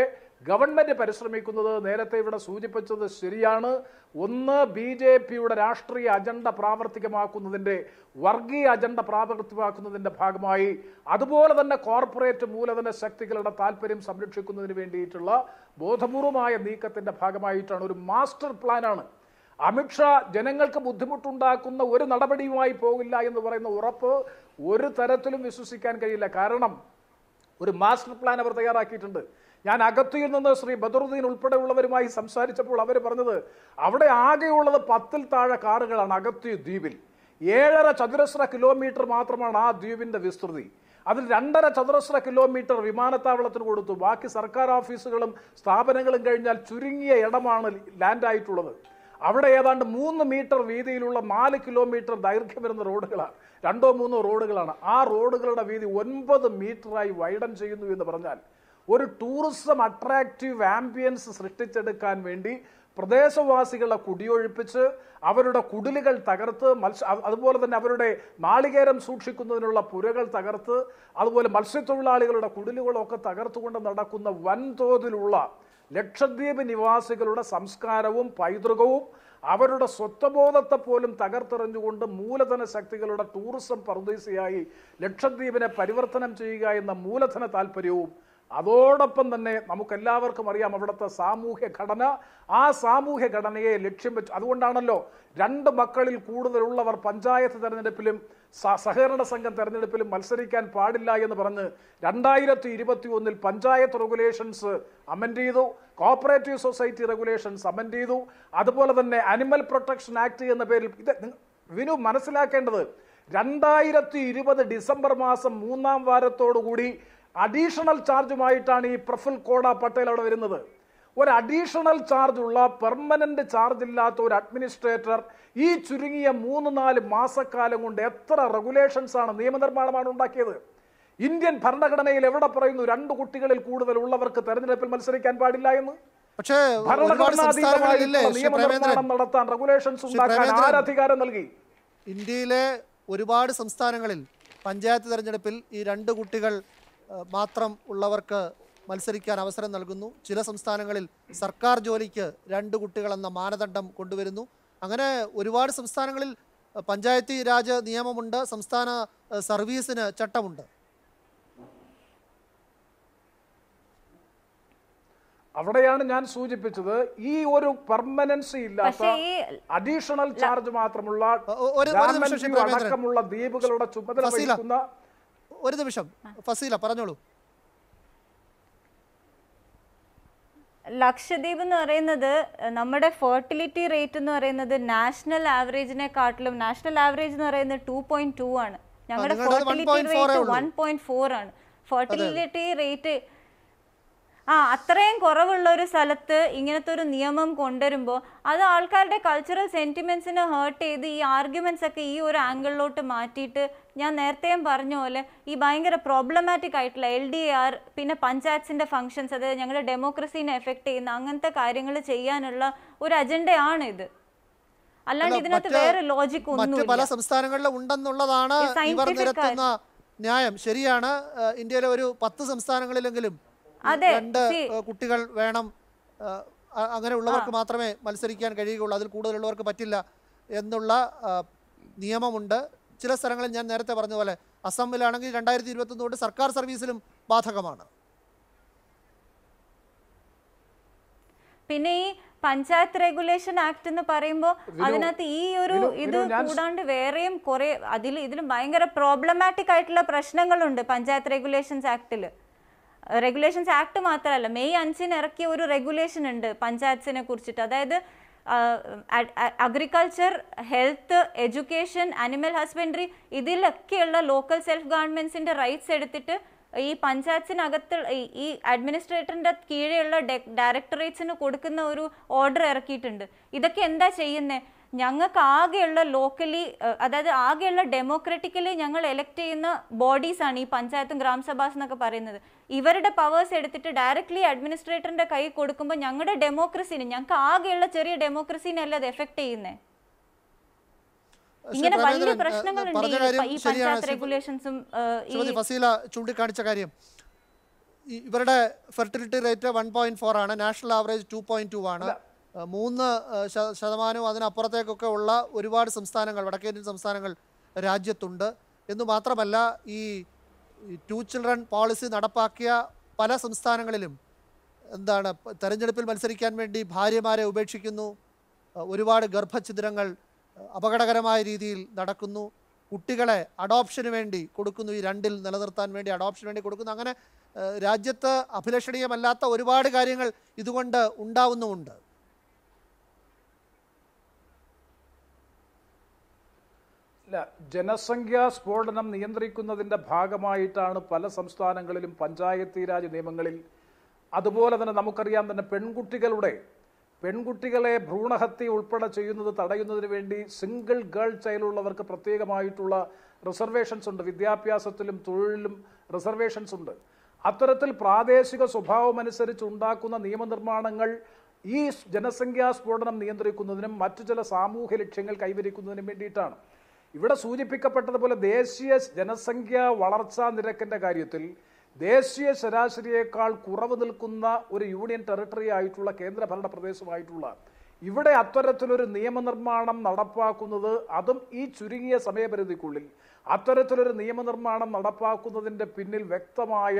ഗവൺമെൻറ് പരിശ്രമിക്കുന്നത് നേരത്തെ ഇവിടെ സൂചിപ്പിച്ചത് ശരിയാണ് ഒന്ന് ബി ജെ പിയുടെ രാഷ്ട്രീയ അജണ്ട പ്രാവർത്തികമാക്കുന്നതിൻ്റെ വർഗീയ അജണ്ട പ്രാവർത്തികമാക്കുന്നതിൻ്റെ ഭാഗമായി അതുപോലെ തന്നെ കോർപ്പറേറ്റ് മൂലധന ശക്തികളുടെ താല്പര്യം സംരക്ഷിക്കുന്നതിന് വേണ്ടിയിട്ടുള്ള ബോധപൂർവമായ നീക്കത്തിൻ്റെ ഭാഗമായിട്ടാണ് ഒരു മാസ്റ്റർ പ്ലാനാണ് അമിത്ഷാ ജനങ്ങൾക്ക് ബുദ്ധിമുട്ടുണ്ടാക്കുന്ന ഒരു നടപടിയുമായി പോകില്ല എന്ന് പറയുന്ന ഉറപ്പ് ഒരു തരത്തിലും വിശ്വസിക്കാൻ കഴിയില്ല കാരണം ഒരു മാസ്റ്റർ പ്ലാൻ അവർ തയ്യാറാക്കിയിട്ടുണ്ട് ഞാൻ അകത്തിയിൽ നിന്ന് ശ്രീ ബദറുദ്ദീൻ ഉൾപ്പെടെയുള്ളവരുമായി സംസാരിച്ചപ്പോൾ അവർ പറഞ്ഞത് അവിടെ ആകെയുള്ളത് പത്തിൽ താഴെ കാറുകളാണ് അകത്തു ദ്വീപിൽ ഏഴര ചതുരശ്ര കിലോമീറ്റർ മാത്രമാണ് ആ ദ്വീപിന്റെ വിസ്തൃതി അതിൽ രണ്ടര ചതുരശ്ര കിലോമീറ്റർ വിമാനത്താവളത്തിന് കൊടുത്തു ബാക്കി സർക്കാർ ഓഫീസുകളും സ്ഥാപനങ്ങളും കഴിഞ്ഞാൽ ചുരുങ്ങിയ ഇടമാണ് ലാൻഡായിട്ടുള്ളത് അവിടെ ഏതാണ്ട് മൂന്ന് മീറ്റർ വീതിയിലുള്ള നാല് കിലോമീറ്റർ ദൈർഘ്യം വരുന്ന റോഡുകളാണ് രണ്ടോ മൂന്നോ റോഡുകളാണ് ആ റോഡുകളുടെ വീതി ഒൻപത് മീറ്ററായി വൈഡൻ ചെയ്യുന്നു എന്ന് പറഞ്ഞാൽ ഒരു ടൂറിസം അട്രാക്റ്റീവ് ആംബിയൻസ് സൃഷ്ടിച്ചെടുക്കാൻ വേണ്ടി പ്രദേശവാസികളെ കുടിയൊഴിപ്പിച്ച് അവരുടെ കുടിലുകൾ തകർത്ത് മത്സ്യ അതുപോലെ തന്നെ അവരുടെ നാളികേരം സൂക്ഷിക്കുന്നതിനുള്ള പുരകൾ തകർത്ത് അതുപോലെ മത്സ്യത്തൊഴിലാളികളുടെ കുടിലുകളൊക്കെ തകർത്തുകൊണ്ട് നടക്കുന്ന വൻതോതിലുള്ള ലക്ഷദ്വീപ് നിവാസികളുടെ സംസ്കാരവും പൈതൃകവും അവരുടെ സ്വത്വബോധത്തെ പോലും തകർത്തെറിഞ്ഞുകൊണ്ട് മൂലധന ശക്തികളുടെ ടൂറിസം പറുദീസയായി ലക്ഷദ്വീപിനെ പരിവർത്തനം ചെയ്യുക എന്ന മൂലധന താല്പര്യവും അതോടൊപ്പം തന്നെ നമുക്കെല്ലാവർക്കും അറിയാം അവിടുത്തെ സാമൂഹ്യ ഘടന ആ സാമൂഹ്യ ഘടനയെ ലക്ഷ്യം വെച്ച് അതുകൊണ്ടാണല്ലോ രണ്ട് മക്കളിൽ കൂടുതലുള്ളവർ പഞ്ചായത്ത് തെരഞ്ഞെടുപ്പിലും സഹകരണ സംഘം തെരഞ്ഞെടുപ്പിലും മത്സരിക്കാൻ പാടില്ല എന്ന് പറഞ്ഞ് രണ്ടായിരത്തി ഇരുപത്തി ഒന്നിൽ പഞ്ചായത്ത് റെഗുലേഷൻസ് അമെൻഡ് ചെയ്തു കോപ്പറേറ്റീവ് സൊസൈറ്റി റെഗുലേഷൻസ് അമെൻഡ് ചെയ്തു അതുപോലെ തന്നെ അനിമൽ പ്രൊട്ടക്ഷൻ ആക്ട് എന്ന പേരിൽ ഇത് വിനു മനസ്സിലാക്കേണ്ടത് രണ്ടായിരത്തി ഇരുപത് ഡിസംബർ മാസം മൂന്നാം വാരത്തോടുകൂടി അഡീഷണൽ ചാർജുമായിട്ടാണ് ഈ പ്രഫുൽ കോട പട്ടേൽ അവിടെ വരുന്നത് ഒരു അഡീഷണൽ ചാർജുള്ള പെർമനന്റ് ചാർജ് ഇല്ലാത്ത ഒരു അഡ്മിനിസ്ട്രേറ്റർ ഈ ചുരുങ്ങിയ മൂന്ന് നാല് മാസക്കാലം കൊണ്ട് എത്ര റെഗുലേഷൻസ് ആണ് നിയമനിർമ്മാണമാണ് ഉണ്ടാക്കിയത് ഇന്ത്യൻ ഭരണഘടനയിൽ എവിടെ പറയുന്നു രണ്ട് കുട്ടികളിൽ കൂടുതൽ ഉള്ളവർക്ക് തെരഞ്ഞെടുപ്പിൽ മത്സരിക്കാൻ പാടില്ല എന്ന് പക്ഷേ നിയമനിർമ്മാണം നടത്താൻ റെഗുലേഷൻസ് ഉണ്ടാക്കാൻ നൽകി ഇന്ത്യയിലെ ഒരുപാട് സംസ്ഥാനങ്ങളിൽ പഞ്ചായത്ത് തെരഞ്ഞെടുപ്പിൽ ഈ രണ്ട് കുട്ടികൾ മാത്രം ഉള്ളവർക്ക് മത്സരിക്കാൻ അവസരം നൽകുന്നു ചില സംസ്ഥാനങ്ങളിൽ സർക്കാർ ജോലിക്ക് രണ്ട് കുട്ടികളെന്ന മാനദണ്ഡം കൊണ്ടുവരുന്നു അങ്ങനെ ഒരുപാട് സംസ്ഥാനങ്ങളിൽ പഞ്ചായത്തി രാജ് നിയമമുണ്ട് സംസ്ഥാന സർവീസിന് ചട്ടമുണ്ട് അവിടെയാണ് ഞാൻ സൂചിപ്പിച്ചത് ഈ ഒരു പെർമനൻസി ഇല്ലാത്ത അഡീഷണൽ ചാർജ് മാത്രമുള്ള അടക്കമുള്ള ദ്വീപുകളുടെ ചുമതല വഹിക്കുന്ന ഒരു നിമിഷം ഫസീല പറഞ്ഞോളൂ ലക്ഷദ്വീപ് എന്ന് പറയുന്നത് നമ്മുടെ ഫെർട്ടിലിറ്റി റേറ്റ് എന്ന് പറയുന്നത് നാഷണൽ കാട്ടിലും നാഷണൽ ആവറേജ് എന്ന് പറയുന്നത് ടു പോയിന്റ് ടു ആണ് ഞങ്ങളുടെ fertility rate one point four ആണ് ഫെർട്ടിലിറ്റി റേറ്റ് ആ അത്രയും കുറവുള്ള ഒരു സ്ഥലത്ത് ഇങ്ങനത്തെ ഒരു നിയമം കൊണ്ടുവരുമ്പോൾ അത് ആൾക്കാരുടെ കൾച്ചറൽ സെന്റിമെന്റ്സിനെ ഹേർട്ട് ചെയ്ത് ഈ ആർഗ്യുമെന്റ്സ് ഒക്കെ ഈ ഒരു ആംഗിളിലോട്ട് മാറ്റിയിട്ട് ഞാൻ നേരത്തെയും പറഞ്ഞ പോലെ ഈ ഭയങ്കര പ്രോബ്ലമാറ്റിക് ആയിട്ടുള്ള എൽ ഡി ആർ പിന്നെ പഞ്ചായത്തിൻ്റെ ഫങ്ഷൻസ് അതായത് ഞങ്ങളുടെ ഡെമോക്രസീനെ എഫക്റ്റ് ചെയ്യുന്ന അങ്ങനത്തെ കാര്യങ്ങൾ ചെയ്യാനുള്ള ഒരു അജണ്ടയാണ് ഇത് അല്ലാണ്ട് ഇതിനകത്ത് വേറെ ലോജിക് പല സംസ്ഥാനങ്ങളിലും ഉണ്ടെന്നുള്ളതാണ് ഇവർ ന്യായം ശരിയാണ് ഇന്ത്യയിലെ ഒരു പത്ത് സംസ്ഥാനങ്ങളിലെങ്കിലും രണ്ട് കുട്ടികൾ വേണം അങ്ങനെ ഉള്ളവർക്ക് മാത്രമേ മത്സരിക്കാൻ കഴിയുകയുള്ളൂ അതിൽ കൂടുതലുള്ളവർക്ക് പറ്റില്ല എന്നുള്ള നിയമമുണ്ട് ചില സ്ഥലങ്ങളിൽ ഞാൻ നേരത്തെ പറഞ്ഞതുപോലെ അസമിലാണെങ്കിൽ രണ്ടായിരത്തി ഇരുപത്തൊന്ന് തൊട്ട് സർക്കാർ സർവീസിലും ബാധകമാണ് പിന്നെ ഈ പഞ്ചായത്ത് റെഗുലേഷൻ ആക്ട് എന്ന് പറയുമ്പോൾ അതിനകത്ത് ഈ ഒരു ഇത് കൂടാണ്ട് വേറെയും കുറെ അതിൽ ഇതിൽ ഭയങ്കര പ്രോബ്ലമാറ്റിക് ആയിട്ടുള്ള പ്രശ്നങ്ങളുണ്ട് പഞ്ചായത്ത് റെഗുലേഷൻസ് ആക്ടിൽ റെഗുലേഷൻസ് ആക്ട് മാത്രമല്ല മെയ് അഞ്ചിന് ഇറക്കിയ ഒരു റെഗുലേഷൻ ഉണ്ട് പഞ്ചായത്തിനെ കുറിച്ചിട്ട് അതായത് agriculture health education animal husbandry ഇതിലൊക്കെയുള്ള ലോക്കൽ സെൽഫ് ഗവൺമെൻറ്റ്സിൻ്റെ റൈറ്റ്സ് എടുത്തിട്ട് ഈ പഞ്ചായത്തിനകത്ത് ഈ അഡ്മിനിസ്ട്രേറ്ററിൻ്റെ കീഴെയുള്ള ഡയറക്ടറേറ്റ്സിന് കൊടുക്കുന്ന ഒരു ഓർഡർ ഇറക്കിയിട്ടുണ്ട് ഇതൊക്കെ എന്താ ചെയ്യുന്നത് ഞങ്ങൾക്ക് ആകെയുള്ള ലോക്കലി അതായത് ആകെയുള്ള ഡെമോക്രറ്റിക്കലി ഞങ്ങൾ എലക്ട് ചെയ്യുന്ന ബോഡീസാണ് ഈ പഞ്ചായത്തും ഗ്രാമസഭാസ് എന്നൊക്കെ പറയുന്നത് ഇവരുടെ പവേഴ്സ് എടുത്തിട്ട് ഡയറക്റ്റ്ലി അഡ്മിനിസ്ട്രേറ്ററിൻ്റെ കൈ കൊടുക്കുമ്പോൾ ഞങ്ങളുടെ ഡെമോക്രസിന് ഞങ്ങൾക്ക് ആകെയുള്ള ചെറിയ ഡെമോക്രസിനെ അത് എഫക്ട് ചെയ്യുന്നത് ഇങ്ങനെ വലിയ പ്രശ്നങ്ങളുണ്ട് ഈ പഞ്ചായത്ത് റെഗുലേഷൻസും ഫസീല ചൂണ്ടിക്കാണിച്ച കാര്യം ഇവരുടെ fertility rate one point four ആണ് national average two point two ആണ് മൂന്ന് ശതമാനവും അതിനപ്പുറത്തേക്കൊക്കെ ഉള്ള ഒരുപാട് സംസ്ഥാനങ്ങൾ വടക്കേന്ത്യൻ സംസ്ഥാനങ്ങൾ രാജ്യത്തുണ്ട് എന്ന് മാത്രമല്ല ഈ ടു ചിൽഡ്രൻ പോളിസി നടപ്പാക്കിയ പല സംസ്ഥാനങ്ങളിലും എന്താണ് തെരഞ്ഞെടുപ്പിൽ മത്സരിക്കാൻ വേണ്ടി ഭാര്യമാരെ ഉപേക്ഷിക്കുന്നു ഒരുപാട് ഗർഭഛിദ്രങ്ങൾ അപകടകരമായ രീതിയിൽ നടക്കുന്നു കുട്ടികളെ അഡോപ്ഷന് വേണ്ടി കൊടുക്കുന്നു ഈ രണ്ടിൽ നിലനിർത്താൻ വേണ്ടി അഡോപ്ഷന് വേണ്ടി കൊടുക്കുന്നു അങ്ങനെ രാജ്യത്ത് അഭിലഷണീയമല്ലാത്ത ഒരുപാട് കാര്യങ്ങൾ ഇതുകൊണ്ട് ഉണ്ടാവുന്നുമുണ്ട് അല്ല ജനസംഖ്യാ സ്ഫോടനം നിയന്ത്രിക്കുന്നതിൻ്റെ ഭാഗമായിട്ടാണ് പല സംസ്ഥാനങ്ങളിലും പഞ്ചായത്തി രാജ് നിയമങ്ങളിൽ അതുപോലെ തന്നെ നമുക്കറിയാം തന്നെ പെൺകുട്ടികളുടെ പെൺകുട്ടികളെ ഭ്രൂണഹത്യ ഉൾപ്പെടെ ചെയ്യുന്നത് തടയുന്നതിന് വേണ്ടി സിംഗിൾ ഗേൾ ചൈൽഡുള്ളവർക്ക് പ്രത്യേകമായിട്ടുള്ള റിസർവേഷൻസ് ഉണ്ട് വിദ്യാഭ്യാസത്തിലും തൊഴിലിലും റിസർവേഷൻസ് ഉണ്ട് അത്തരത്തിൽ പ്രാദേശിക സ്വഭാവമനുസരിച്ച് ഉണ്ടാക്കുന്ന നിയമനിർമ്മാണങ്ങൾ ഈ ജനസംഖ്യാ സ്ഫോടനം നിയന്ത്രിക്കുന്നതിനും മറ്റു ചില സാമൂഹ്യ ലക്ഷ്യങ്ങൾ കൈവരിക്കുന്നതിനും വേണ്ടിയിട്ടാണ് ഇവിടെ സൂചിപ്പിക്കപ്പെട്ടതുപോലെ ദേശീയ ജനസംഖ്യാ വളർച്ചാ നിരക്കിൻ്റെ കാര്യത്തിൽ ദേശീയ ശരാശരിയേക്കാൾ കുറവ് നിൽക്കുന്ന ഒരു യൂണിയൻ ടെറിട്ടറി ആയിട്ടുള്ള കേന്ദ്രഭരണ പ്രദേശമായിട്ടുള്ള ഇവിടെ അത്തരത്തിലൊരു നിയമനിർമ്മാണം നടപ്പാക്കുന്നത് അതും ഈ ചുരുങ്ങിയ സമയപരിധിക്കുള്ളിൽ അത്തരത്തിലൊരു നിയമനിർമ്മാണം നടപ്പാക്കുന്നതിൻ്റെ പിന്നിൽ വ്യക്തമായ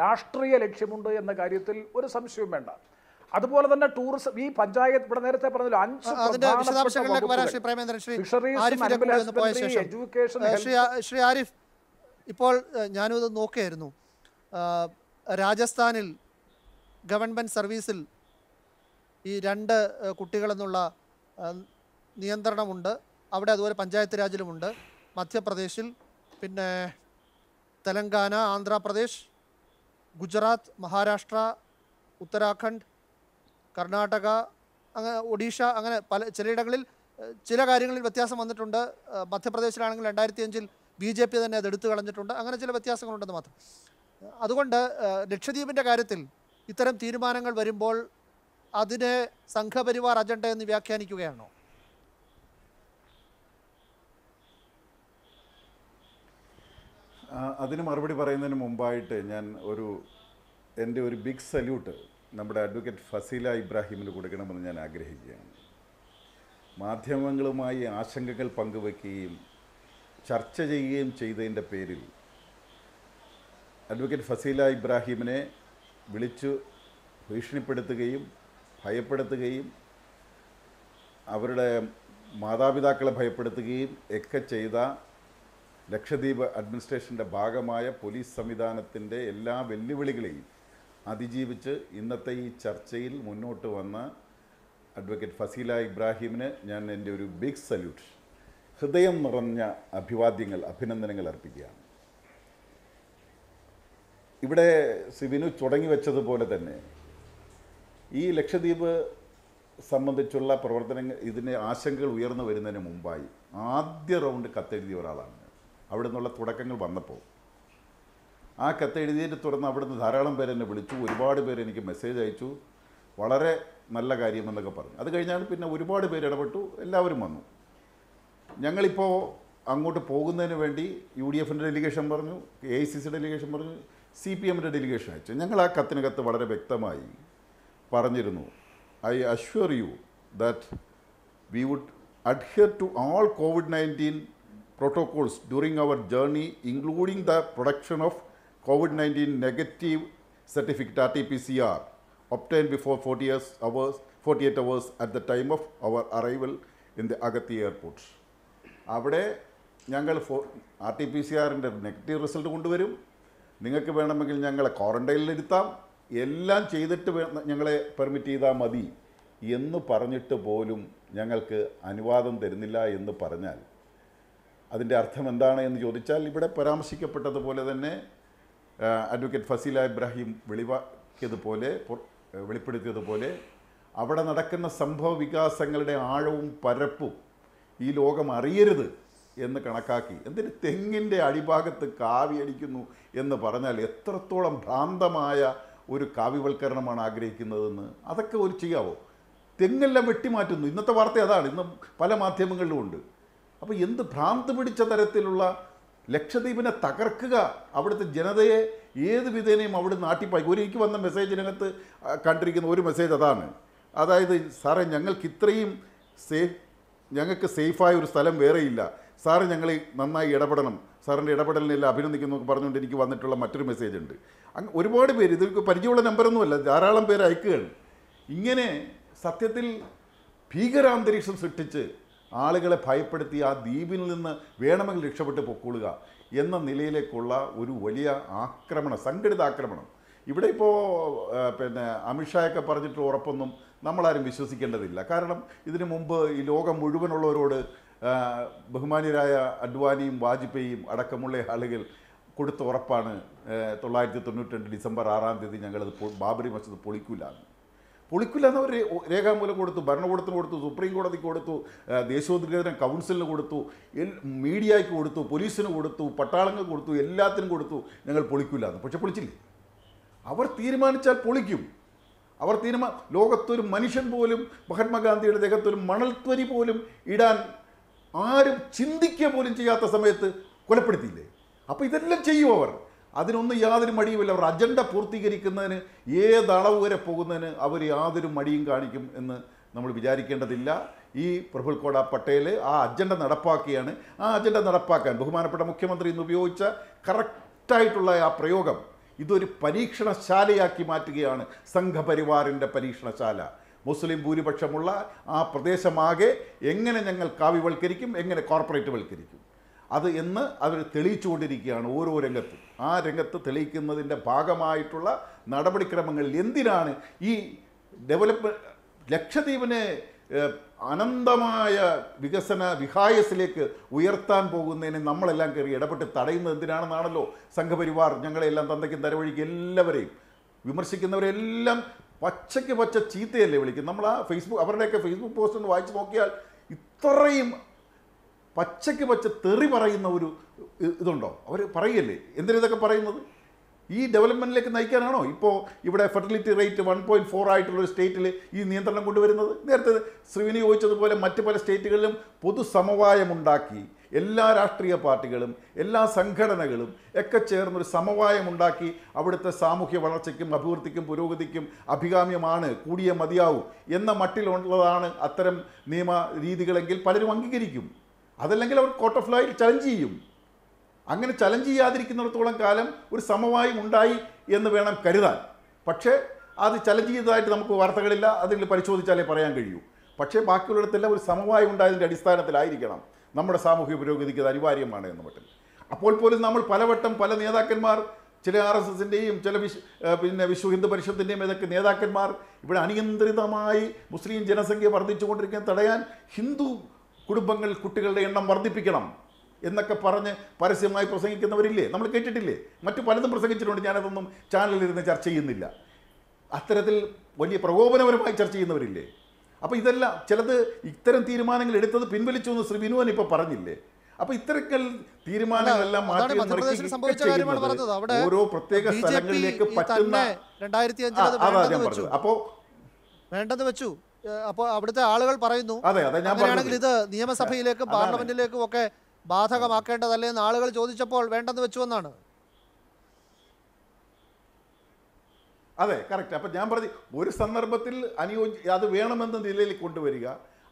രാഷ്ട്രീയ ലക്ഷ്യമുണ്ട് എന്ന കാര്യത്തിൽ ഒരു സംശയവും വേണ്ട അതുപോലെ തന്നെ ടൂറിസം ഈ പഞ്ചായത്ത് ഇവിടെ നേരത്തെ പറഞ്ഞല്ലോ അഞ്ച് ശ്രീ ആരിഫ് ഇപ്പോൾ ഞാനിത് നോക്കിയായിരുന്നു രാജസ്ഥാനിൽ ഗവൺമെൻറ് സർവീസിൽ ഈ രണ്ട് കുട്ടികളെന്നുള്ള നിയന്ത്രണമുണ്ട് അവിടെ അതുപോലെ പഞ്ചായത്ത് രാജിലുമുണ്ട് മധ്യപ്രദേശിൽ പിന്നെ തെലങ്കാന ആന്ധ്രാപ്രദേശ് ഗുജറാത്ത് മഹാരാഷ്ട്ര ഉത്തരാഖണ്ഡ് കർണാടക അങ്ങനെ ഒഡീഷ അങ്ങനെ പല ചിലയിടങ്ങളിൽ ചില കാര്യങ്ങളിൽ വ്യത്യാസം വന്നിട്ടുണ്ട് മധ്യപ്രദേശിലാണെങ്കിൽ രണ്ടായിരത്തി അഞ്ചിൽ ബി ജെ പി തന്നെ അത് എടുത്തു കളഞ്ഞിട്ടുണ്ട് അങ്ങനെ ചില വ്യത്യാസങ്ങളുണ്ടെന്ന് മാത്രം അതുകൊണ്ട് ലക്ഷദ്വീപിൻ്റെ കാര്യത്തിൽ ഇത്തരം തീരുമാനങ്ങൾ വരുമ്പോൾ അതിനെ സംഘപരിവാർ അജണ്ട എന്ന് വ്യാഖ്യാനിക്കുകയാണോ അതിന് മറുപടി പറയുന്നതിന് മുമ്പായിട്ട് ഞാൻ ഒരു എൻ്റെ ഒരു ബിഗ് സല്യൂട്ട് നമ്മുടെ അഡ്വക്കേറ്റ് ഫസീല ഇബ്രാഹിമിന് കൊടുക്കണമെന്ന് ഞാൻ ആഗ്രഹിക്കുകയാണ് മാധ്യമങ്ങളുമായി ആശങ്കകൾ പങ്കുവെക്കുകയും ചർച്ച ചെയ്യുകയും ചെയ്തതിൻ്റെ പേരിൽ അഡ്വക്കേറ്റ് ഫസീല ഇബ്രാഹിമിനെ വിളിച്ചു ഭീഷണിപ്പെടുത്തുകയും ഭയപ്പെടുത്തുകയും അവരുടെ മാതാപിതാക്കളെ ഭയപ്പെടുത്തുകയും ഒക്കെ ചെയ്ത ലക്ഷദ്വീപ് അഡ്മിനിസ്ട്രേഷൻ്റെ ഭാഗമായ പോലീസ് സംവിധാനത്തിൻ്റെ എല്ലാ വെല്ലുവിളികളെയും അതിജീവിച്ച് ഇന്നത്തെ ഈ ചർച്ചയിൽ മുന്നോട്ട് വന്ന അഡ്വക്കേറ്റ് ഫസീല ഇബ്രാഹിമിന് ഞാൻ എൻ്റെ ഒരു ബിഗ് സല്യൂട്ട് ഹൃദയം നിറഞ്ഞ അഭിവാദ്യങ്ങൾ അഭിനന്ദനങ്ങൾ അർപ്പിക്കുകയാണ് ഇവിടെ സിവിനു തുടങ്ങി വെച്ചതുപോലെ തന്നെ ഈ ലക്ഷദ്വീപ് സംബന്ധിച്ചുള്ള പ്രവർത്തനങ്ങൾ ഇതിൻ്റെ ആശങ്കകൾ ഉയർന്നു വരുന്നതിന് മുമ്പായി ആദ്യ റൗണ്ട് കത്തെഴുതിയ ഒരാളാണ് അവിടെ നിന്നുള്ള തുടക്കങ്ങൾ വന്നപ്പോൾ ആ കത്ത് എഴുതിയതിൻ്റെ തുടർന്ന് അവിടുന്ന് ധാരാളം പേര് എന്നെ വിളിച്ചു ഒരുപാട് പേര് എനിക്ക് മെസ്സേജ് അയച്ചു വളരെ നല്ല കാര്യമെന്നൊക്കെ പറഞ്ഞു അത് കഴിഞ്ഞാൽ പിന്നെ ഒരുപാട് പേര് ഇടപെട്ടു എല്ലാവരും വന്നു ഞങ്ങളിപ്പോൾ അങ്ങോട്ട് പോകുന്നതിന് വേണ്ടി യു ഡി എഫിൻ്റെ ഡെലിഗേഷൻ പറഞ്ഞു A I C C delegation പറഞ്ഞു സി പി എമ്മിൻ്റെ ഡെലിഗേഷൻ അയച്ചു ഞങ്ങൾ ആ കത്തിനകത്ത് വളരെ വ്യക്തമായി പറഞ്ഞിരുന്നു I assure you that we would adhere to all Covid 19 protocols during our journey including the production of COVID 19 negative certificate RT PCR obtained before 40 hours, 48 hours at the time of our arrival in the Agatti airport. അവിടെ ഞങ്ങൾ R T P C ആറിൻ്റെ negative result കൊണ്ടുവരും നിങ്ങൾക്ക് വേണമെങ്കിൽ ഞങ്ങളെ ക്വാറൻറ്റൈനിൽ ഇരുത്താം എല്ലാം ചെയ്തിട്ട് ഞങ്ങളെ പെർമിറ്റ് ചെയ്താൽ മതി എന്ന് പറഞ്ഞിട്ട് പോലും ഞങ്ങൾക്ക് അനുവാദം തരുന്നില്ല എന്ന് പറഞ്ഞാൽ അതിൻ്റെ അർത്ഥം എന്താണ് എന്ന് ചോദിച്ചാൽ ഇവിടെ പരാമർശിക്കപ്പെട്ടതുപോലെ തന്നെ അഡ്വക്കേറ്റ് ഫസീല ഇബ്രാഹിം വെളിവാക്കിയതുപോലെ വെളിപ്പെടുത്തിയതുപോലെ അവിടെ നടക്കുന്ന സംഭവ വികാസങ്ങളുടെ ആഴവും പരപ്പും ഈ ലോകം അറിയരുത് എന്ന് കണക്കാക്കി എന്തിന് തെങ്ങിൻ്റെ അടിഭാഗത്ത് അടിക്കുന്നു എന്ന് പറഞ്ഞാൽ എത്രത്തോളം ഭ്രാന്തമായ ഒരു കാവ്യവൽക്കരണമാണ് ആഗ്രഹിക്കുന്നതെന്ന് അതൊക്കെ ഒരു ചെയ്യാവോ തെങ്ങെല്ലാം വെട്ടിമാറ്റുന്നു ഇന്നത്തെ വാർത്ത അതാണ് ഇന്ന് പല മാധ്യമങ്ങളിലും ഉണ്ട് അപ്പോൾ എന്ത് ഭ്രാന്ത് പിടിച്ച തരത്തിലുള്ള ലക്ഷദ്വീപിനെ തകർക്കുക അവിടുത്തെ ജനതയെ ഏത് വിധേനയും അവിടെ നാട്ടിപ്പായി ഒരു എനിക്ക് വന്ന മെസ്സേജിനകത്ത് കണ്ടിരിക്കുന്ന ഒരു മെസ്സേജ് അതാണ് അതായത് സാറേ ഞങ്ങൾക്ക് ഇത്രയും സേഫ് ഞങ്ങൾക്ക് സേഫായ ഒരു സ്ഥലം വേറെയില്ല സാറ് ഞങ്ങളെ നന്നായി ഇടപെടണം സാറിൻ്റെ ഇടപെടലിനെല്ലാം അഭിനന്ദിക്കുന്നു പറഞ്ഞുകൊണ്ട് എനിക്ക് വന്നിട്ടുള്ള മറ്റൊരു മെസ്സേജ് ഉണ്ട് അങ്ങ് ഒരുപാട് പേര് ഇത് പരിചയമുള്ള നമ്പറൊന്നുമല്ല ധാരാളം പേര് അയക്കുകയാണ് ഇങ്ങനെ സത്യത്തിൽ ഭീകരാന്തരീക്ഷം സൃഷ്ടിച്ച് ആളുകളെ ഭയപ്പെടുത്തി ആ ദ്വീപിൽ നിന്ന് വേണമെങ്കിൽ രക്ഷപ്പെട്ട് പൊക്കോളുക എന്ന നിലയിലേക്കുള്ള ഒരു വലിയ ആക്രമണം സംഘടിത ആക്രമണം ഇവിടെ ഇപ്പോൾ പിന്നെ അമിത്ഷായൊക്കെ പറഞ്ഞിട്ട് ഉറപ്പൊന്നും നമ്മളാരും വിശ്വസിക്കേണ്ടതില്ല കാരണം ഇതിനു മുമ്പ് ഈ ലോകം മുഴുവനുള്ളവരോട് ബഹുമാന്യരായ അഡ്വാനിയും വാജ്പേയിയും അടക്കമുള്ള ആളുകൾ കൊടുത്ത ഉറപ്പാണ് തൊള്ളായിരത്തി തൊണ്ണൂറ്റി രണ്ട് ഡിസംബർ ആറാം തീയതി ഞങ്ങളത് ബാബറി മസ്ജിദ് പൊളിക്കൂലാണ് പൊളിക്കില്ലെന്നവർ രേഖാമൂലം കൊടുത്തു ഭരണകൂടത്തിന് കൊടുത്തു സുപ്രീം കോടതിക്ക് കൊടുത്തു ദേശോദ്ഗ്രഥന കൗൺസിലിന് കൊടുത്തു മീഡിയയ്ക്ക് കൊടുത്തു പോലീസിന് കൊടുത്തു പട്ടാളങ്ങൾക്ക് കൊടുത്തു എല്ലാത്തിനും കൊടുത്തു ഞങ്ങൾ പൊളിക്കില്ല പക്ഷെ പൊളിച്ചില്ലേ അവർ തീരുമാനിച്ചാൽ പൊളിക്കും അവർ തീരുമാ ലോകത്തൊരു മനുഷ്യൻ പോലും മഹാത്മാഗാന്ധിയുടെ ദേഹത്തൊരു മണൽത്വരി പോലും ഇടാൻ ആരും ചിന്തിക്കുക പോലും ചെയ്യാത്ത സമയത്ത് കൊലപ്പെടുത്തിയില്ലേ അപ്പോൾ ഇതെല്ലാം ചെയ്യും അവർ അതിനൊന്നും യാതൊരു മടിയുമില്ല അവർ അജണ്ട പൂർത്തീകരിക്കുന്നതിന് ഏതളവ് വരെ പോകുന്നതിന് അവർ യാതൊരു മടിയും കാണിക്കും എന്ന് നമ്മൾ വിചാരിക്കേണ്ടതില്ല ഈ കോട പട്ടേൽ ആ അജണ്ട നടപ്പാക്കിയാണ് ആ അജണ്ട നടപ്പാക്കാൻ ബഹുമാനപ്പെട്ട മുഖ്യമന്ത്രി ഇന്ന് ഉപയോഗിച്ച കറക്റ്റായിട്ടുള്ള ആ പ്രയോഗം ഇതൊരു പരീക്ഷണശാലയാക്കി മാറ്റുകയാണ് സംഘപരിവാറിൻ്റെ പരീക്ഷണശാല മുസ്ലിം ഭൂരിപക്ഷമുള്ള ആ പ്രദേശമാകെ എങ്ങനെ ഞങ്ങൾ കാവ്യവൽക്കരിക്കും എങ്ങനെ കോർപ്പറേറ്റ് വൽക്കരിക്കും അത് എന്ന് അവർ തെളിയിച്ചുകൊണ്ടിരിക്കുകയാണ് ഓരോ രംഗത്തും ആ രംഗത്ത് തെളിയിക്കുന്നതിൻ്റെ ഭാഗമായിട്ടുള്ള നടപടിക്രമങ്ങളിൽ എന്തിനാണ് ഈ ഡെവലപ്പ് ലക്ഷദ്വീപിനെ അനന്തമായ വികസന വിഹായസിലേക്ക് ഉയർത്താൻ പോകുന്നതിന് നമ്മളെല്ലാം കയറി ഇടപെട്ട് തടയുന്നത് എന്തിനാണെന്നാണല്ലോ സംഘപരിവാർ ഞങ്ങളെല്ലാം തന്തയ്ക്കും തരവഴിക്കും എല്ലാവരെയും വിമർശിക്കുന്നവരെല്ലാം പച്ചയ്ക്ക് പച്ച ചീത്തയല്ലേ വിളിക്കും നമ്മൾ ആ ഫേസ്ബുക്ക് അവരുടെയൊക്കെ ഫേസ്ബുക്ക് പോസ്റ്റ് ഒന്ന് വായിച്ച് നോക്കിയാൽ ഇത്രയും പച്ചയ്ക്ക് പച്ച തെറി പറയുന്ന ഒരു ഇതുണ്ടോ അവർ പറയല്ലേ എന്തിനാ ഇതൊക്കെ പറയുന്നത് ഈ ഡെവലപ്മെൻറ്റിലേക്ക് നയിക്കാനാണോ ഇപ്പോൾ ഇവിടെ fertility rate one point four ആയിട്ടുള്ള ഒരു സ്റ്റേറ്റിൽ ഈ നിയന്ത്രണം കൊണ്ടുവരുന്നത് നേരത്തെ ശ്രീവിനി ചോദിച്ചതുപോലെ മറ്റ് പല സ്റ്റേറ്റുകളിലും പൊതുസമവായമുണ്ടാക്കി എല്ലാ രാഷ്ട്രീയ പാർട്ടികളും എല്ലാ സംഘടനകളും ഒക്കെ ചേർന്നൊരു സമവായമുണ്ടാക്കി അവിടുത്തെ സാമൂഹ്യ വളർച്ചയ്ക്കും അഭിവൃദ്ധിക്കും പുരോഗതിക്കും അഭികാമ്യമാണ് കൂടിയ മതിയാവും എന്ന മട്ടിലുള്ളതാണ് അത്തരം നിയമ രീതികളെങ്കിൽ പലരും അംഗീകരിക്കും അതല്ലെങ്കിൽ അവർ കോർട്ട് ഓഫ് ലോയിൽ ചലഞ്ച് ചെയ്യും അങ്ങനെ ചലഞ്ച് ചെയ്യാതിരിക്കുന്നിടത്തോളം കാലം ഒരു സമവായം ഉണ്ടായി എന്ന് വേണം കരുതാൻ പക്ഷേ അത് ചലഞ്ച് ചെയ്തതായിട്ട് നമുക്ക് വാർത്തകളില്ല അതിൽ പരിശോധിച്ചാലേ പറയാൻ കഴിയൂ പക്ഷേ ബാക്കിയുള്ളിടത്തെല്ലാം ഒരു സമവായം ഉണ്ടായതിൻ്റെ അടിസ്ഥാനത്തിലായിരിക്കണം നമ്മുടെ സാമൂഹ്യ പുരോഗതിക്ക് അത് അനിവാര്യമാണ് എന്ന മട്ടിൽ അപ്പോൾ പോലും നമ്മൾ പലവട്ടം പല നേതാക്കന്മാർ ചില ആർ എസ് എസിൻ്റെയും ചില വിശ് പിന്നെ വിശ്വ ഹിന്ദു പരിഷത്തിൻ്റെയും ഏതൊക്കെ നേതാക്കന്മാർ ഇവിടെ അനിയന്ത്രിതമായി മുസ്ലിം ജനസംഖ്യ വർദ്ധിച്ചുകൊണ്ടിരിക്കുന്നത് തടയാൻ ഹിന്ദു കുടുംബങ്ങൾ കുട്ടികളുടെ എണ്ണം വർദ്ധിപ്പിക്കണം എന്നൊക്കെ പറഞ്ഞ് പരസ്യമായി പ്രസംഗിക്കുന്നവരില്ലേ നമ്മൾ കേട്ടിട്ടില്ലേ മറ്റു പലതും പ്രസംഗിച്ചിട്ടുണ്ട് ഞാനതൊന്നും ചാനലിലിരുന്ന് ചർച്ച ചെയ്യുന്നില്ല അത്തരത്തിൽ വലിയ പ്രകോപനപരമായി ചർച്ച ചെയ്യുന്നവരില്ലേ അപ്പോൾ ഇതല്ല ചിലത് ഇത്തരം തീരുമാനങ്ങൾ എടുത്തത് പിൻവലിച്ചു എന്ന് ശ്രീ വിനുവൻ ഇപ്പോൾ പറഞ്ഞില്ലേ അപ്പൊ ഇത്തരക്കൽ തീരുമാനങ്ങളെല്ലാം മാറ്റി ഓരോ പ്രത്യേക സ്ഥലങ്ങളിലേക്ക് പറ്റുന്ന രണ്ടായിരത്തി ഞാൻ പറഞ്ഞത് അപ്പോ വേണ്ടെന്ന് വെച്ചു അപ്പോ അവിടുത്തെ ആളുകൾ പറയുന്നു അങ്ങനെയാണെങ്കിൽ ഇത് നിയമസഭയിലേക്കും പാർലമെന്റിലേക്കും ഒക്കെ ബാധകമാക്കേണ്ടതല്ലേ എന്ന് ആളുകൾ ചോദിച്ചപ്പോൾ വേണ്ടെന്ന് വെച്ചു എന്നാണ് അതെ കറക്റ്റ് അപ്പൊ ഞാൻ പറഞ്ഞു ഒരു സന്ദർഭത്തിൽ അനുയോജ്യ അത് വേണമെന്ന നിലയിൽ കൊണ്ടുവരിക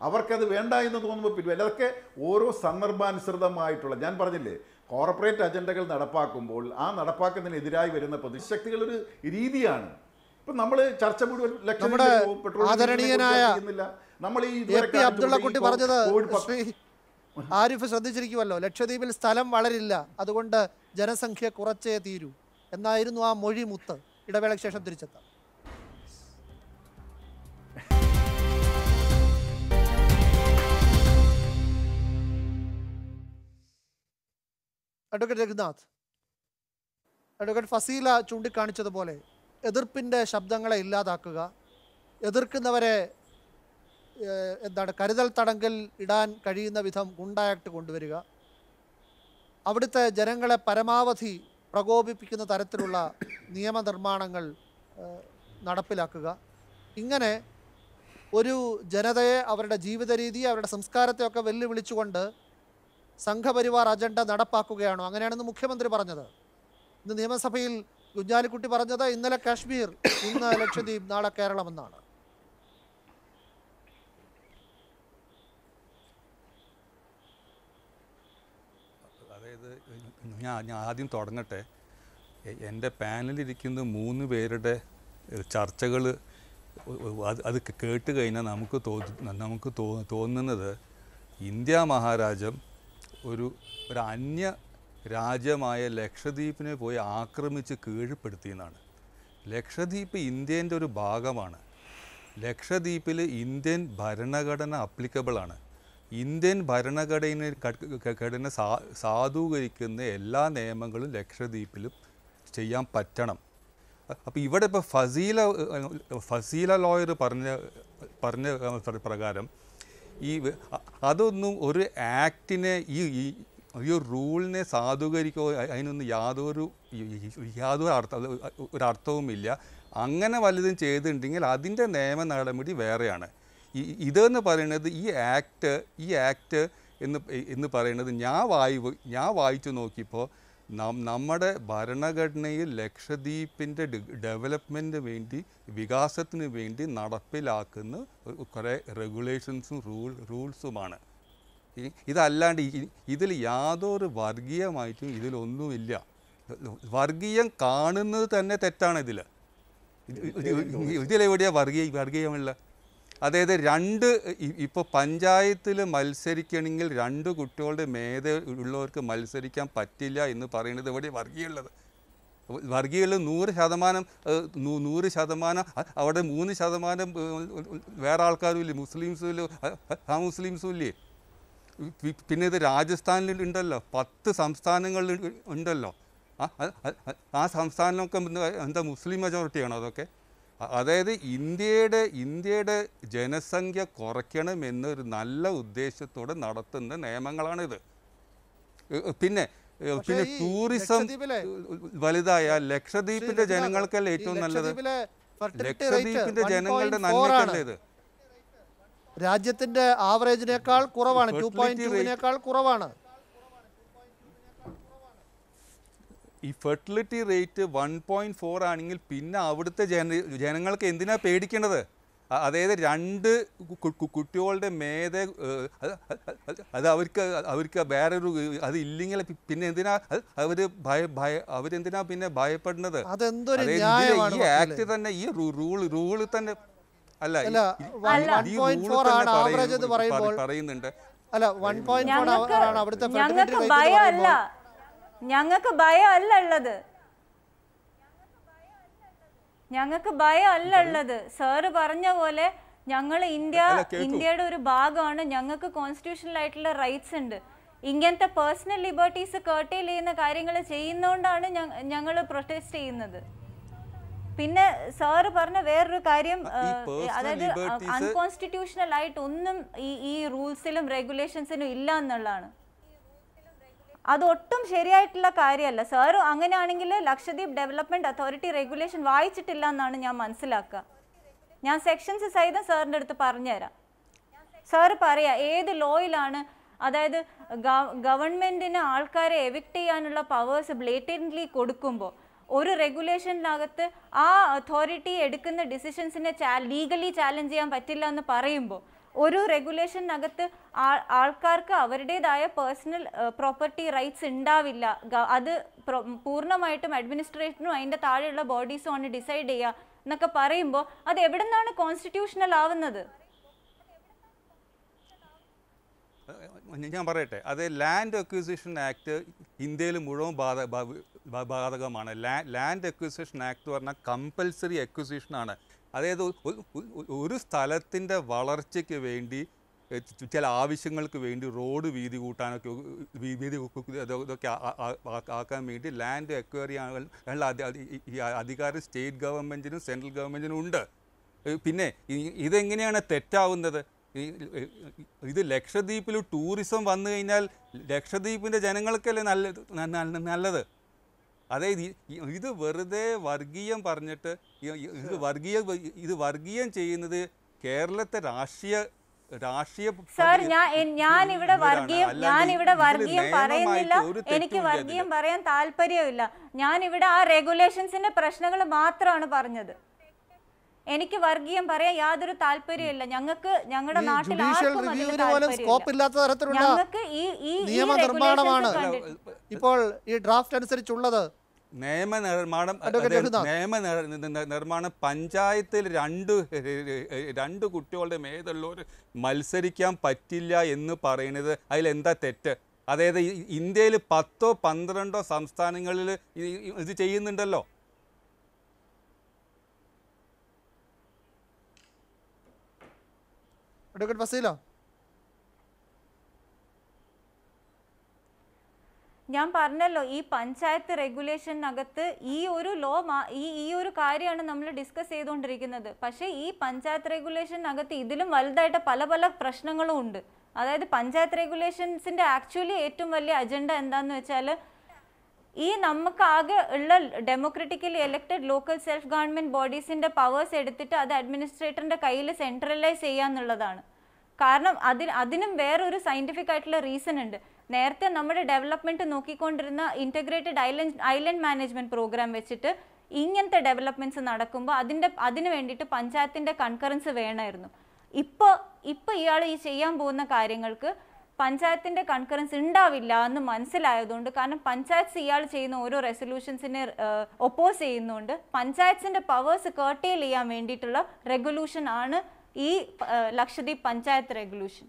അവർക്കത് വേണ്ട എന്ന് തോന്നുമ്പോൾ പിന്നെ അതൊക്കെ ഓരോ സന്ദർഭാനുസൃതമായിട്ടുള്ള ഞാൻ പറഞ്ഞില്ലേ കോർപ്പറേറ്റ് അജണ്ടകൾ നടപ്പാക്കുമ്പോൾ ആ നടപ്പാക്കുന്നതിനെതിരായി വരുന്ന പ്രതിശക്തികളൊരു രീതിയാണ് ഇപ്പം നമ്മൾ ചർച്ച മുഴുവൻ ആദരണീയനായ നമ്മൾ ഈ പറഞ്ഞത് ആരിഫ് ശ്രദ്ധിച്ചിരിക്കുമല്ലോ ലക്ഷദ്വീപിൽ സ്ഥലം വളരില്ല അതുകൊണ്ട് ജനസംഖ്യ കുറച്ചേ തീരൂ എന്നായിരുന്നു ആ മൊഴി മുത്ത് ഇടവേളയ്ക്ക് ശേഷം തിരിച്ചെത്താം അഡ്വക്കേറ്റ് രഘുനാഥ് അഡ്വക്കേറ്റ് ഫസീല ചൂണ്ടിക്കാണിച്ചതുപോലെ എതിർപ്പിൻ്റെ ശബ്ദങ്ങളെ ഇല്ലാതാക്കുക എതിർക്കുന്നവരെ എന്താണ് കരുതൽ തടങ്കിൽ ഇടാൻ കഴിയുന്ന വിധം ഗുണ്ടായിട്ട് കൊണ്ടുവരിക അവിടുത്തെ ജനങ്ങളെ പരമാവധി പ്രകോപിപ്പിക്കുന്ന തരത്തിലുള്ള നിയമനിർമ്മാണങ്ങൾ നടപ്പിലാക്കുക ഇങ്ങനെ ഒരു ജനതയെ അവരുടെ ജീവിത രീതി അവരുടെ സംസ്കാരത്തെയൊക്കെ വെല്ലുവിളിച്ചുകൊണ്ട് സംഘപരിവാർ അജണ്ട നടപ്പാക്കുകയാണോ അങ്ങനെയാണെന്ന് മുഖ്യമന്ത്രി പറഞ്ഞത് ഇന്ന് നിയമസഭയിൽ കുഞ്ഞാലിക്കുട്ടി പറഞ്ഞത് ഇന്നലെ കാശ്മീർ ഇന്ന് ലക്ഷദ്വീപ് നാളെ കേരളം എന്നാണ് അതായത് ഞാൻ ഞാൻ ആദ്യം തുടങ്ങട്ടെ എൻ്റെ പാനലിരിക്കുന്ന മൂന്ന് പേരുടെ ചർച്ചകൾ അത് അത് കേട്ട് കഴിഞ്ഞാൽ നമുക്ക് തോന്നു നമുക്ക് തോന്നുന്നത് ഇന്ത്യ മഹാരാജം ഒരു ഒരു അന്യ രാജ്യമായ ലക്ഷദ്വീപിനെ പോയി ആക്രമിച്ച് കീഴ്പ്പെടുത്തിയെന്നാണ് ലക്ഷദ്വീപ് ഇന്ത്യൻ്റെ ഒരു ഭാഗമാണ് ലക്ഷദ്വീപിൽ ഇന്ത്യൻ ഭരണഘടന അപ്ലിക്കബിളാണ് ഇന്ത്യൻ ഭരണഘടനയെ ഘടന സാ സാധൂകരിക്കുന്ന എല്ലാ നിയമങ്ങളും ലക്ഷദ്വീപിലും ചെയ്യാൻ പറ്റണം അപ്പോൾ ഇവിടെ ഇപ്പോൾ ഫസീല ഫസീല ലോയർ പറഞ്ഞ പറഞ്ഞ പ്രകാരം ഈ അതൊന്നും ഒരു ആക്റ്റിനെ ഈ ഈ റൂളിനെ സാധൂകരിക്കോ അതിനൊന്നും യാതൊരു യാതൊരു അർത്ഥം ഇല്ല അങ്ങനെ വലുതും ചെയ്തിട്ടുണ്ടെങ്കിൽ അതിൻ്റെ നിയമ നടപടി വേറെയാണ് ഈ ഇതെന്ന് പറയുന്നത് ഈ ആക്ട് ഈ ആക്ട് എന്ന് എന്ന് പറയുന്നത് ഞാൻ വായി ഞാൻ വായിച്ചു നോക്കിയപ്പോൾ നമ്മുടെ ഭരണഘടനയിൽ ലക്ഷദ്വീപിൻ്റെ ഡെവലപ്മെൻറ്റിന് വേണ്ടി വികാസത്തിന് വേണ്ടി നടപ്പിലാക്കുന്ന കുറേ റെഗുലേഷൻസും റൂൾ റൂൾസുമാണ് ഇതല്ലാണ്ട് ഇതിൽ യാതൊരു വർഗീയമായിട്ടും ഇതിലൊന്നുമില്ല വർഗീയം കാണുന്നത് തന്നെ തെറ്റാണ് ഇതിൽ ഇതിലെവിടെയാ വർഗീയ വർഗീയമുള്ള അതായത് രണ്ട് ഇപ്പോൾ പഞ്ചായത്തിൽ മത്സരിക്കണമെങ്കിൽ രണ്ട് കുട്ടികളുടെ മേധ ഉള്ളവർക്ക് മത്സരിക്കാൻ പറ്റില്ല എന്ന് പറയുന്നത് ഇവിടെ വർഗീയമുള്ളത് വർഗീയുള്ള നൂറ് ശതമാനം നൂറ് ശതമാനം അവിടെ മൂന്ന് ശതമാനം വേറെ ആൾക്കാരും ഇല്ലേ മുസ്ലിംസും ഇല്ല ആ മുസ്ലിംസും ഇല്ലേ പിന്നെ ഇത് രാജസ്ഥാനിൽ ഉണ്ടല്ലോ പത്ത് സംസ്ഥാനങ്ങളിൽ ഉണ്ടല്ലോ ആ സംസ്ഥാനമൊക്കെ എന്താ മുസ്ലിം മെജോറിറ്റിയാണോ അതൊക്കെ അതായത് ഇന്ത്യയുടെ ഇന്ത്യയുടെ ജനസംഖ്യ കുറയ്ക്കണം എന്നൊരു നല്ല ഉദ്ദേശത്തോടെ നടത്തുന്ന നിയമങ്ങളാണിത് പിന്നെ പിന്നെ ടൂറിസം വലുതായ ലക്ഷദ്വീപിന്റെ ജനങ്ങൾക്കല്ലേ ഏറ്റവും നല്ലത് ലക്ഷദ്വീപിന്റെ ജനങ്ങളുടെ നന്മയ്ക്കല്ലേ ഇത് രാജ്യത്തിന്റെ ആവറേജിനേക്കാൾ കുറവാണ് ടു പോയിന്റ് ടുവിനേക്കാൾ കുറവാണ് ഈ fertility rate one point four ആണെങ്കിൽ പിന്നെ അവിടുത്തെ ജന ജനങ്ങൾക്ക് എന്തിനാ പേടിക്കേണ്ടത് അതായത് രണ്ട് കുട്ടികളുടെ മേധ അത് അവർക്ക് അവർക്ക് വേറൊരു അത് ഇല്ലെങ്കിൽ പിന്നെ എന്തിനാ അവര് ഭയ ഭയ അവരെന്തിനാ പിന്നെ ഭയപ്പെടുന്നത് ഈ ആക്ട് തന്നെ ഈ റൂൾ റൂള് തന്നെ അല്ല പറയുന്നുണ്ട് അല്ല വൺ പോയിന്റ് അവിടുത്തെ ഞങ്ങൾക്ക് ഭയം അല്ല ഞങ്ങൾക്ക് ഭയം ഉള്ളത് ഞങ്ങൾക്ക് ഭയം ഉള്ളത് സാറ് പറഞ്ഞ പോലെ ഞങ്ങൾ ഇന്ത്യ ഇന്ത്യയുടെ ഒരു ഭാഗമാണ് ഞങ്ങൾക്ക് കോൺസ്റ്റിറ്റ്യൂഷണൽ ആയിട്ടുള്ള റൈറ്റ്സ് ഉണ്ട് ഇങ്ങനത്തെ പേഴ്സണൽ ലിബർട്ടീസ് കേർട്ടയിൽ ചെയ്യുന്ന കാര്യങ്ങൾ ചെയ്യുന്നതുകൊണ്ടാണ് ഞങ്ങൾ പ്രൊട്ടസ്റ്റ് ചെയ്യുന്നത് പിന്നെ സാറ് പറഞ്ഞ വേറൊരു കാര്യം അതായത് അൺകോൺസ്റ്റിറ്റ്യൂഷണൽ ആയിട്ട് ഒന്നും ഈ ഈ റൂൾസിലും റെഗുലേഷൻസിനും ഇല്ല എന്നുള്ളതാണ് അത് ഒട്ടും ശരിയായിട്ടുള്ള കാര്യമല്ല സാറ് അങ്ങനെയാണെങ്കിൽ ലക്ഷദ്വീപ് ഡെവലപ്മെന്റ് അതോറിറ്റി റെഗുലേഷൻ വായിച്ചിട്ടില്ല എന്നാണ് ഞാൻ മനസ്സിലാക്കുക ഞാൻ സെക്ഷൻസ് സഹിതം സാറിൻ്റെ അടുത്ത് പറഞ്ഞുതരാം സാറ് പറയാ ഏത് ലോയിലാണ് അതായത് ഗവൺമെന്റിന് ആൾക്കാരെ എവിക്റ്റ് ചെയ്യാനുള്ള പവേഴ്സ് ബ്ലേറ്റൻ്റ്ലി കൊടുക്കുമ്പോൾ ഒരു റെഗുലേഷനിനകത്ത് ആ അതോറിറ്റി എടുക്കുന്ന ഡിസിഷൻസിനെ ലീഗലി ചാലഞ്ച് ചെയ്യാൻ പറ്റില്ല എന്ന് പറയുമ്പോൾ ഒരു റെഗുലേഷനകത്ത് ആൾക്കാർക്ക് അവരുടേതായ പേഴ്സണൽ പ്രോപ്പർട്ടി റൈറ്റ്സ് ഉണ്ടാവില്ല അത് പൂർണ്ണമായിട്ടും അഡ്മിനിസ്ട്രേഷനും അതിൻ്റെ താഴെയുള്ള ബോഡീസും ആണ് ഡിസൈഡ് ചെയ്യുക എന്നൊക്കെ പറയുമ്പോൾ അത് എവിടെ നിന്നാണ് കോൺസ്റ്റിറ്റ്യൂഷണൽ ആവുന്നത് ഞാൻ പറയട്ടെ അത് ലാൻഡ് അക്വിസിഷൻ ആക്ട് ഇന്ത്യയിൽ മുഴുവൻ ബാധ ബാധകമാണ് ലാൻഡ് എക്വിസിഷൻ ആക്ട് എന്ന് പറഞ്ഞാൽ കമ്പൽസറി എക്വിസിഷനാണ് അതായത് ഒരു സ്ഥലത്തിൻ്റെ വളർച്ചയ്ക്ക് വേണ്ടി ചില ആവശ്യങ്ങൾക്ക് വേണ്ടി റോഡ് വീതി കൂട്ടാനൊക്കെ വീതി ഇതൊക്കെ ആക്കാൻ വേണ്ടി ലാൻഡ് അക്വയറി ചെയ്യാനുള്ള ഈ അധികാരം സ്റ്റേറ്റ് ഗവൺമെൻറ്റിനും സെൻട്രൽ ഗവൺമെൻറ്റിനും ഉണ്ട് പിന്നെ ഇതെങ്ങനെയാണ് തെറ്റാവുന്നത് ഇത് ലക്ഷദ്വീപിൽ ടൂറിസം വന്നു കഴിഞ്ഞാൽ ലക്ഷദ്വീപിൻ്റെ ജനങ്ങൾക്കല്ലേ നല്ലത് നല്ലത് അതായത് ഇത് വെറുതെ വർഗീയം പറഞ്ഞിട്ട് ഇത് വർഗീയ ഇത് വർഗീയം ചെയ്യുന്നത് കേരളത്തെ രാഷ്ട്രീയ രാഷ്ട്രീയ സാർ ഞാൻ ഞാൻ ഇവിടെ വർഗീയം ഞാൻ ഇവിടെ വർഗീയം പറയുന്നില്ല എനിക്ക് വർഗീയം പറയാൻ താല്പര്യമില്ല ഞാൻ ഇവിടെ ആ റെഗുലേഷൻസിന്റെ പ്രശ്നങ്ങൾ മാത്രമാണ് പറഞ്ഞത് എനിക്ക് വർഗീയം പറയാൻ യാതൊരു താല്പര്യമില്ല ഞങ്ങൾക്ക് ഞങ്ങളുടെ നാട്ടിൽ ഞങ്ങൾക്ക് ഈ ഈ ഇപ്പോൾ ഈ ഡ്രാഫ്റ്റ് അനുസരിച്ചുള്ളത് നിയമനിർമ്മാണം നിയമ നിർമ്മാണം പഞ്ചായത്തിൽ രണ്ട് രണ്ട് കുട്ടികളുടെ മേതുള്ളവർ മത്സരിക്കാൻ പറ്റില്ല എന്ന് പറയുന്നത് അതിലെന്താ തെറ്റ് അതായത് ഇന്ത്യയിൽ പത്തോ പന്ത്രണ്ടോ സംസ്ഥാനങ്ങളിൽ ഇത് ചെയ്യുന്നുണ്ടല്ലോ അഡ്വക്കേറ്റ് ഫസീലോ ഞാൻ പറഞ്ഞല്ലോ ഈ പഞ്ചായത്ത് റെഗുലേഷനകത്ത് ഈ ഒരു ലോ ഈ ഈ ഒരു കാര്യമാണ് നമ്മൾ ഡിസ്കസ് ചെയ്തുകൊണ്ടിരിക്കുന്നത് പക്ഷേ ഈ പഞ്ചായത്ത് റെഗുലേഷനകത്ത് ഇതിലും വലുതായിട്ട് പല പല പ്രശ്നങ്ങളും ഉണ്ട് അതായത് പഞ്ചായത്ത് റെഗുലേഷൻസിന്റെ ആക്ച്വലി ഏറ്റവും വലിയ അജണ്ട എന്താണെന്ന് വെച്ചാൽ ഈ നമുക്ക് ആകെ ഉള്ള democratically elected local self government ബോഡീസിന്റെ പവേഴ്സ് എടുത്തിട്ട് അത് അഡ്മിനിസ്ട്രേറ്ററിന്റെ കയ്യിൽ സെൻട്രലൈസ് ചെയ്യാന്നുള്ളതാണ് കാരണം അതിന് അതിനും വേറൊരു സയന്റിഫിക് ആയിട്ടുള്ള റീസൺ ഉണ്ട് നേരത്തെ നമ്മുടെ ഡെവലപ്മെന്റ് നോക്കിക്കൊണ്ടിരുന്ന integrated island island management programme വെച്ചിട്ട് ഇങ്ങനത്തെ ഡെവലപ്മെന്റ്സ് നടക്കുമ്പോൾ അതിൻ്റെ അതിന് വേണ്ടിയിട്ട് പഞ്ചായത്തിന്റെ കൺകറൻസ് വേണമായിരുന്നു ഇപ്പോൾ ഇപ്പോൾ ഇയാൾ ഈ ചെയ്യാൻ പോകുന്ന കാര്യങ്ങൾക്ക് പഞ്ചായത്തിൻ്റെ കൺകറൻസ് ഉണ്ടാവില്ല എന്ന് മനസ്സിലായതുകൊണ്ട് കാരണം പഞ്ചായത്ത് ഇയാൾ ചെയ്യുന്ന ഓരോ റെസൊല്യൂഷൻസിനെ ഒപ്പോസ് ചെയ്യുന്നുണ്ട് പഞ്ചായത്തിൻ്റെ പവേഴ്സ് കേർട്ടെയിൽ ചെയ്യാൻ വേണ്ടിയിട്ടുള്ള റെഗുലൂഷൻ ആണ് ഈ ലക്ഷദ്വീപ് പഞ്ചായത്ത് റെഗുലൂഷൻ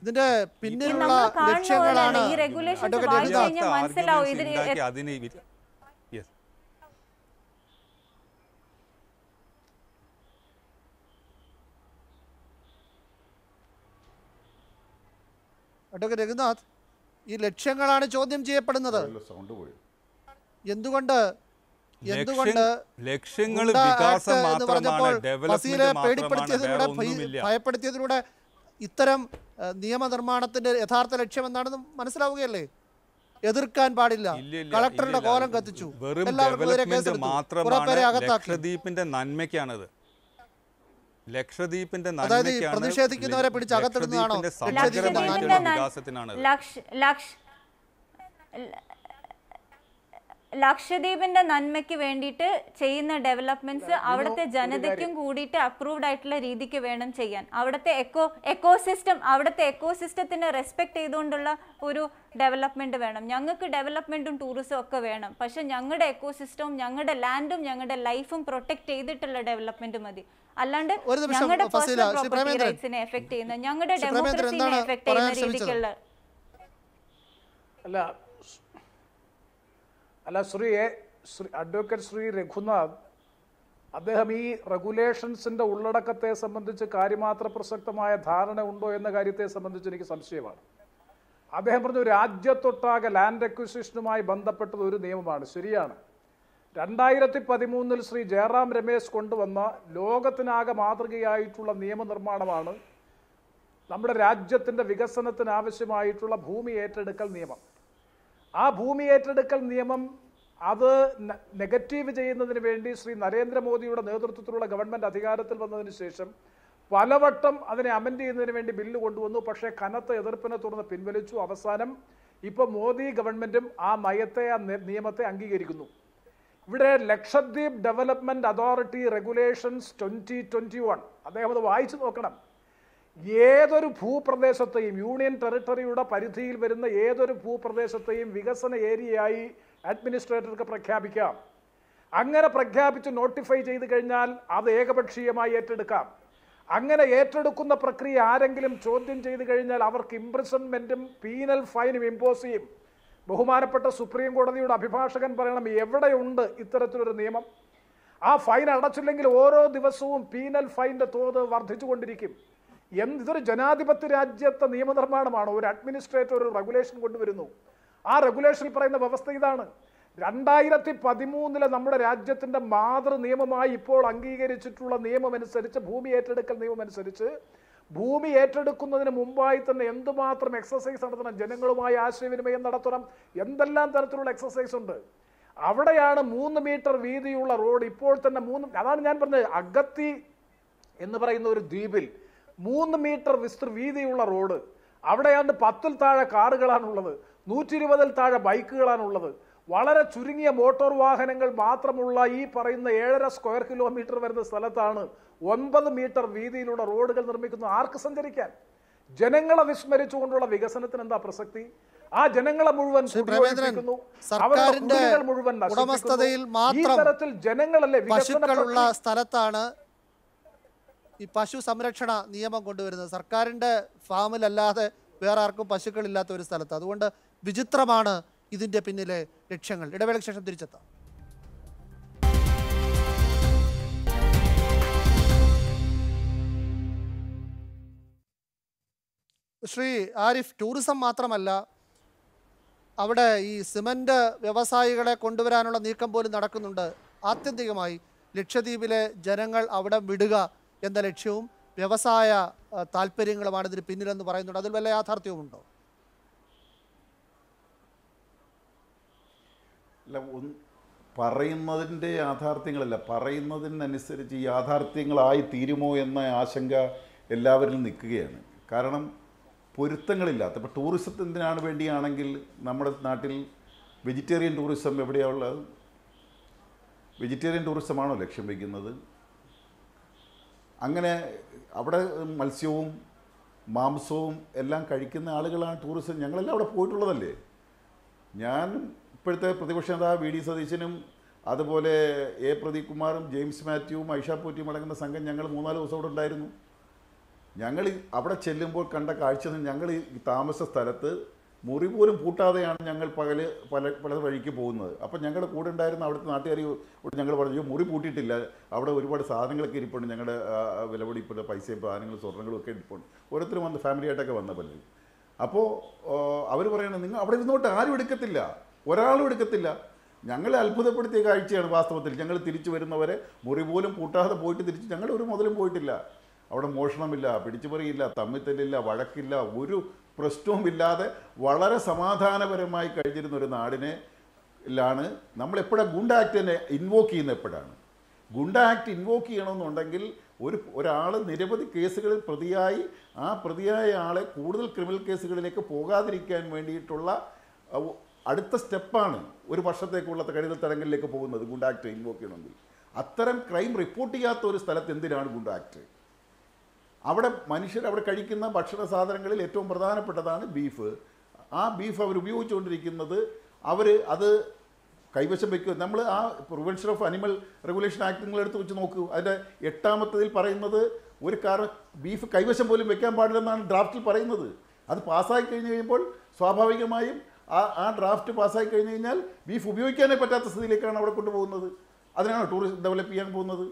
ഇതിന്റെ പിന്നിലുള്ള ലക്ഷ്യങ്ങളാണ് ഈ റെഗുലേഷൻ വായിച്ചു കഴിഞ്ഞാൽ മനസ്സിലാവും ഇതിന് അഡ്വക്കേറ്റ് രഘുനാഥ് ഈ ലക്ഷ്യങ്ങളാണ് ചോദ്യം ചെയ്യപ്പെടുന്നത് എന്തുകൊണ്ട് എന്തുകൊണ്ട് ലക്ഷ്യങ്ങൾ എന്ന് പറഞ്ഞപ്പോൾ ബസീലെ പേടിപ്പെടുത്തിയതിലൂടെ ഭയപ്പെടുത്തിയതിലൂടെ ഇത്തരം നിയമനിർമ്മാണത്തിന്റെ യഥാർത്ഥ ലക്ഷ്യം എന്താണെന്ന് മനസ്സിലാവുകയല്ലേ എതിർക്കാൻ പാടില്ല കളക്ടറുടെ കോലം കത്തിച്ചു എല്ലാവർക്കും മാത്രമാണ് ലക്ഷദ്വീപിന്റെ നന്മയ്ക്കാണത് ലക്ഷദ്വീപിന്റെ പ്രതിഷേധിക്കുന്നവരെ പിടിച്ച് അകത്തിടുന്നതാണോ വികാസത്തിനാണ് ലക്ഷദ്വീപിന്റെ നന്മയ്ക്ക് വേണ്ടിയിട്ട് ചെയ്യുന്ന ഡെവലപ്മെന്റ്സ് അവിടുത്തെ ജനതയ്ക്കും കൂടിയിട്ട് അപ്രൂവ്ഡ് ആയിട്ടുള്ള രീതിക്ക് വേണം ചെയ്യാൻ അവിടുത്തെ എക്കോ എക്കോസിസ്റ്റം അവിടുത്തെ എക്കോസിസ്റ്റത്തിനെ റെസ്പെക്ട് ചെയ്തുകൊണ്ടുള്ള ഒരു ഡെവലപ്മെന്റ് വേണം ഞങ്ങൾക്ക് ഡെവലപ്മെന്റും ടൂറിസം ഒക്കെ വേണം പക്ഷെ ഞങ്ങളുടെ എക്കോസിസ്റ്റവും ഞങ്ങളുടെ ലാൻഡും ഞങ്ങളുടെ ലൈഫും പ്രൊട്ടക്ട് ചെയ്തിട്ടുള്ള ഡെവലപ്മെന്റ് മതി അല്ലാണ്ട് ഞങ്ങളുടെ പേഴ്സണൽ പ്രോപ്പർട്ടി റൈറ്റ്സിനെ എഫക്ട് ചെയ്യുന്ന ഞങ്ങളുടെ ഡെമോക്രസിനെ എഫക്ട് ചെയ്യുന്ന രീതിക്കുള്ള അല്ല അല്ല ശ്രീ അഡ്വക്കേറ്റ് ശ്രീ രഘുനാഥ് അദ്ദേഹം ഈ റെഗുലേഷൻസിന്റെ ഉള്ളടക്കത്തെ സംബന്ധിച്ച് കാര്യമാത്ര പ്രസക്തമായ ധാരണ ഉണ്ടോ എന്ന കാര്യത്തെ സംബന്ധിച്ച് എനിക്ക് സംശയമാണ് അദ്ദേഹം പറഞ്ഞു രാജ്യത്തൊട്ടാകെ ലാൻഡ് അക്വിസിഷനുമായി ബന്ധപ്പെട്ടത് ഒരു നിയമമാണ് ശരിയാണ് രണ്ടായിരത്തി പതിമൂന്നിൽ ശ്രീ ജയറാം രമേശ് കൊണ്ടുവന്ന ലോകത്തിനാകെ മാതൃകയായിട്ടുള്ള നിയമനിർമ്മാണമാണ് നമ്മുടെ രാജ്യത്തിൻ്റെ വികസനത്തിനാവശ്യമായിട്ടുള്ള ഭൂമി ഏറ്റെടുക്കൽ നിയമം ആ ഭൂമി ഏറ്റെടുക്കൽ നിയമം അത് നെഗറ്റീവ് ചെയ്യുന്നതിന് വേണ്ടി ശ്രീ നരേന്ദ്രമോദിയുടെ നേതൃത്വത്തിലുള്ള ഗവൺമെൻറ് അധികാരത്തിൽ വന്നതിന് ശേഷം പലവട്ടം അതിനെ അമെൻഡ് ചെയ്യുന്നതിന് വേണ്ടി ബില്ല് കൊണ്ടുവന്നു പക്ഷേ കനത്ത എതിർപ്പിനെ തുടർന്ന് പിൻവലിച്ചു അവസാനം ഇപ്പോൾ മോദി ഗവൺമെൻറ്റും ആ നയത്തെ ആ നിയമത്തെ അംഗീകരിക്കുന്നു ഇവിടെ Lakshadweep development authority regulations twenty twenty one അദ്ദേഹം അത് വായിച്ചു നോക്കണം ഏതൊരു ഭൂപ്രദേശത്തെയും യൂണിയൻ ടെറിട്ടറിയുടെ പരിധിയിൽ വരുന്ന ഏതൊരു ഭൂപ്രദേശത്തെയും വികസന ഏരിയയായി അഡ്മിനിസ്ട്രേറ്റർക്ക് പ്രഖ്യാപിക്കാം അങ്ങനെ പ്രഖ്യാപിച്ച് നോട്ടിഫൈ ചെയ്ത് കഴിഞ്ഞാൽ അത് ഏകപക്ഷീയമായി ഏറ്റെടുക്കാം അങ്ങനെ ഏറ്റെടുക്കുന്ന പ്രക്രിയ ആരെങ്കിലും ചോദ്യം ചെയ്തു കഴിഞ്ഞാൽ അവർക്ക് ഇംപ്രിസൺമെന്റും പീനൽ ഫൈനും ഇമ്പോസ് ചെയ്യും ബഹുമാനപ്പെട്ട സുപ്രീം കോടതിയുടെ അഭിഭാഷകൻ പറയണം എവിടെയുണ്ട് ഇത്തരത്തിലൊരു നിയമം ആ ഫൈൻ അടച്ചില്ലെങ്കിൽ ഓരോ ദിവസവും പീനൽ ഫൈൻ്റെ തോത് വർദ്ധിച്ചുകൊണ്ടിരിക്കും എന്ത് ഇതൊരു ജനാധിപത്യ രാജ്യത്തെ നിയമനിർമ്മാണമാണ് ഒരു അഡ്മിനിസ്ട്രേറ്റർ ഒരു റെഗുലേഷൻ കൊണ്ടുവരുന്നു ആ റെഗുലേഷനിൽ പറയുന്ന വ്യവസ്ഥ ഇതാണ് രണ്ടായിരത്തി പതിമൂന്നിലെ നമ്മുടെ രാജ്യത്തിൻ്റെ മാതൃ നിയമമായി ഇപ്പോൾ അംഗീകരിച്ചിട്ടുള്ള നിയമമനുസരിച്ച് ഭൂമി ഏറ്റെടുക്കൽ നിയമമനുസരിച്ച് ഭൂമി ഏറ്റെടുക്കുന്നതിന് മുമ്പായി തന്നെ എന്തുമാത്രം എക്സസൈസ് നടത്തണം ജനങ്ങളുമായി ആശയവിനിമയം നടത്തണം എന്തെല്ലാം തരത്തിലുള്ള എക്സസൈസ് ഉണ്ട് അവിടെയാണ് മൂന്ന് മീറ്റർ വീതിയുള്ള റോഡ് ഇപ്പോൾ തന്നെ മൂന്ന് അതാണ് ഞാൻ പറഞ്ഞത് അഗത്തി എന്ന് പറയുന്ന ഒരു ദ്വീപിൽ മൂന്ന് മീറ്റർ വിസ്തൃ വീതിയുള്ള റോഡ് അവിടെയാണ് പത്തിൽ താഴെ കാറുകളാണുള്ളത് നൂറ്റി ഇരുപതിൽ താഴെ ബൈക്കുകളാണുള്ളത് വളരെ ചുരുങ്ങിയ മോട്ടോർ വാഹനങ്ങൾ മാത്രമുള്ള ഈ പറയുന്ന ഏഴര സ്ക്വയർ കിലോമീറ്റർ വരുന്ന സ്ഥലത്താണ് ഒൻപത് മീറ്റർ വീതിയിലൂടെ റോഡുകൾ നിർമ്മിക്കുന്നു ആർക്ക് സഞ്ചരിക്കാൻ ജനങ്ങളെ വിസ്മരിച്ചുകൊണ്ടുള്ള വികസനത്തിന് എന്താ പ്രസക്തി ആ ജനങ്ങളെ മുഴുവൻ സർക്കാരിന്റെ ഉടമസ്ഥതയിൽ മാത്രം ജനങ്ങളല്ലേ പശുക്കളുള്ള സ്ഥലത്താണ് ഈ പശു സംരക്ഷണ നിയമം കൊണ്ടുവരുന്നത് സർക്കാരിന്റെ ഫാമിലല്ലാതെ വേറെ ആർക്കും പശുക്കളില്ലാത്ത ഒരു സ്ഥലത്ത് അതുകൊണ്ട് വിചിത്രമാണ് ഇതിന്റെ പിന്നിലെ ലക്ഷ്യങ്ങൾ ഇടവേളയ്ക്ക് ശേഷം തിരിച്ചെത്താം ശ്രീ ആരിഫ് ടൂറിസം മാത്രമല്ല അവിടെ ഈ സിമൻ്റ് വ്യവസായികളെ കൊണ്ടുവരാനുള്ള നീക്കം പോലും നടക്കുന്നുണ്ട് ആത്യന്തികമായി ലക്ഷദ്വീപിലെ ജനങ്ങൾ അവിടെ വിടുക എന്ന ലക്ഷ്യവും വ്യവസായ താല്പര്യങ്ങളുമാണ് ഇതിന് പിന്നിലെന്ന് പറയുന്നുണ്ട് അതിൽ വല്ല യാഥാർത്ഥ്യവുമുണ്ടോ അല്ല പറയുന്നതിൻ്റെ യാഥാർത്ഥ്യങ്ങളല്ല പറയുന്നതിനനുസരിച്ച് യാഥാർത്ഥ്യങ്ങളായി തീരുമോ എന്ന ആശങ്ക എല്ലാവരിലും നിൽക്കുകയാണ് കാരണം പൊരുത്തങ്ങളില്ലാത്ത ഇപ്പോൾ ടൂറിസത്തിനാണ് വേണ്ടിയാണെങ്കിൽ നമ്മുടെ നാട്ടിൽ വെജിറ്റേറിയൻ ടൂറിസം എവിടെയാണുള്ളത് വെജിറ്റേറിയൻ ടൂറിസമാണോ ലക്ഷ്യം വയ്ക്കുന്നത് അങ്ങനെ അവിടെ മത്സ്യവും മാംസവും എല്ലാം കഴിക്കുന്ന ആളുകളാണ് ടൂറിസം ഞങ്ങളെല്ലാം അവിടെ പോയിട്ടുള്ളതല്ലേ ഞാൻ ഇപ്പോഴത്തെ പ്രതിപക്ഷ നേതാവ് വി ഡി സതീശനും അതുപോലെ എ പ്രദീപ് കുമാറും ജെയിംസ് മാത്യുവും ഐഷാ പൂറ്റിയും അടങ്ങുന്ന സംഘം ഞങ്ങൾ മൂന്നാല് ദിവസം അവിടെ ഉണ്ടായിരുന്നു ഞങ്ങൾ അവിടെ ചെല്ലുമ്പോൾ കണ്ട കാഴ്ച ഞങ്ങൾ ഈ താമസ സ്ഥലത്ത് മുറി പോലും പൂട്ടാതെയാണ് ഞങ്ങൾ പകൽ പല പല വഴിക്ക് പോകുന്നത് അപ്പം ഞങ്ങളുടെ കൂടെ ഉണ്ടായിരുന്ന അവിടുത്തെ നാട്ടുകാരി ഞങ്ങൾ പറഞ്ഞു മുറി പൂട്ടിയിട്ടില്ല അവിടെ ഒരുപാട് സാധനങ്ങളൊക്കെ ഇരിപ്പുണ്ട് ഞങ്ങളുടെ വിലപിടിപ്പുണ്ട് പൈസയും സാധനങ്ങളും സ്വർണ്ണങ്ങളും ഒക്കെ ഇരിപ്പുണ്ട് ഓരോരുത്തരും വന്ന് ഫാമിലി ആയിട്ടൊക്കെ വന്ന പല്ലിൽ അപ്പോൾ അവർ പറയണത് നിങ്ങൾ അവിടെ ഇരുന്നോട്ട് ആരും എടുക്കത്തില്ല ഒരാളും എടുക്കത്തില്ല ഞങ്ങൾ അത്ഭുതപ്പെടുത്തിയ കാഴ്ചയാണ് വാസ്തവത്തിൽ ഞങ്ങൾ തിരിച്ചു വരുന്നവരെ മുറി പോലും പൂട്ടാതെ പോയിട്ട് തിരിച്ച് ഞങ്ങൾ ഒരു മുതലും പോയിട്ടില്ല അവിടെ മോഷണമില്ല പിടിച്ചുപറിയില്ല തമ്മിത്തല്ലില്ല വഴക്കില്ല ഒരു ഇല്ലാതെ വളരെ സമാധാനപരമായി കഴിഞ്ഞിരുന്ന ഒരു നാടിനെ ാണ് നമ്മളെപ്പോഴാണ് ഗുണ്ട ആക്ടിനെ ഇൻവോക്ക് ചെയ്യുന്ന എപ്പോഴാണ് ഗുണ്ട ആക്ട് ഇൻവോക്ക് ചെയ്യണമെന്നുണ്ടെങ്കിൽ ഒരു ഒരാൾ നിരവധി കേസുകളിൽ പ്രതിയായി ആ പ്രതിയായ ആളെ കൂടുതൽ ക്രിമിനൽ കേസുകളിലേക്ക് പോകാതിരിക്കാൻ വേണ്ടിയിട്ടുള്ള അടുത്ത സ്റ്റെപ്പാണ് ഒരു വർഷത്തേക്കുള്ള കഴിതൽ തടങ്കലിലേക്ക് പോകുന്നത് ഗുണ്ട ആക്ട് ഇൻവോക്ക് ചെയ്യണമെങ്കിൽ അത്തരം ക്രൈം റിപ്പോർട്ട് ചെയ്യാത്ത ഒരു സ്ഥലത്ത് എന്തിനാണ് ഗുണ്ട ആക്ട് അവിടെ മനുഷ്യർ അവിടെ കഴിക്കുന്ന ഭക്ഷണ സാധനങ്ങളിൽ ഏറ്റവും പ്രധാനപ്പെട്ടതാണ് ബീഫ് ആ ബീഫ് അവർ ഉപയോഗിച്ചുകൊണ്ടിരിക്കുന്നത് അവർ അത് കൈവശം വയ്ക്കുക നമ്മൾ ആ prevention of animal regulation act നിങ്ങൾ എടുത്ത് വെച്ച് നോക്കൂ അതിൻ്റെ എട്ടാമത്തതിൽ പറയുന്നത് ഒരു കാർ ബീഫ് കൈവശം പോലും വെക്കാൻ പാടില്ലെന്നാണ് ഡ്രാഫ്റ്റിൽ പറയുന്നത് അത് പാസ്സായി കഴിഞ്ഞ് കഴിയുമ്പോൾ സ്വാഭാവികമായും ആ ആ ഡ്രാഫ്റ്റ് പാസ്സായി കഴിഞ്ഞ് കഴിഞ്ഞാൽ ബീഫ് ഉപയോഗിക്കാനേ പറ്റാത്ത സ്ഥിതിയിലേക്കാണ് അവിടെ കൊണ്ടുപോകുന്നത് അതിനാണ് ടൂറിസം ഡെവലപ്പ് ചെയ്യാൻ പോകുന്നത്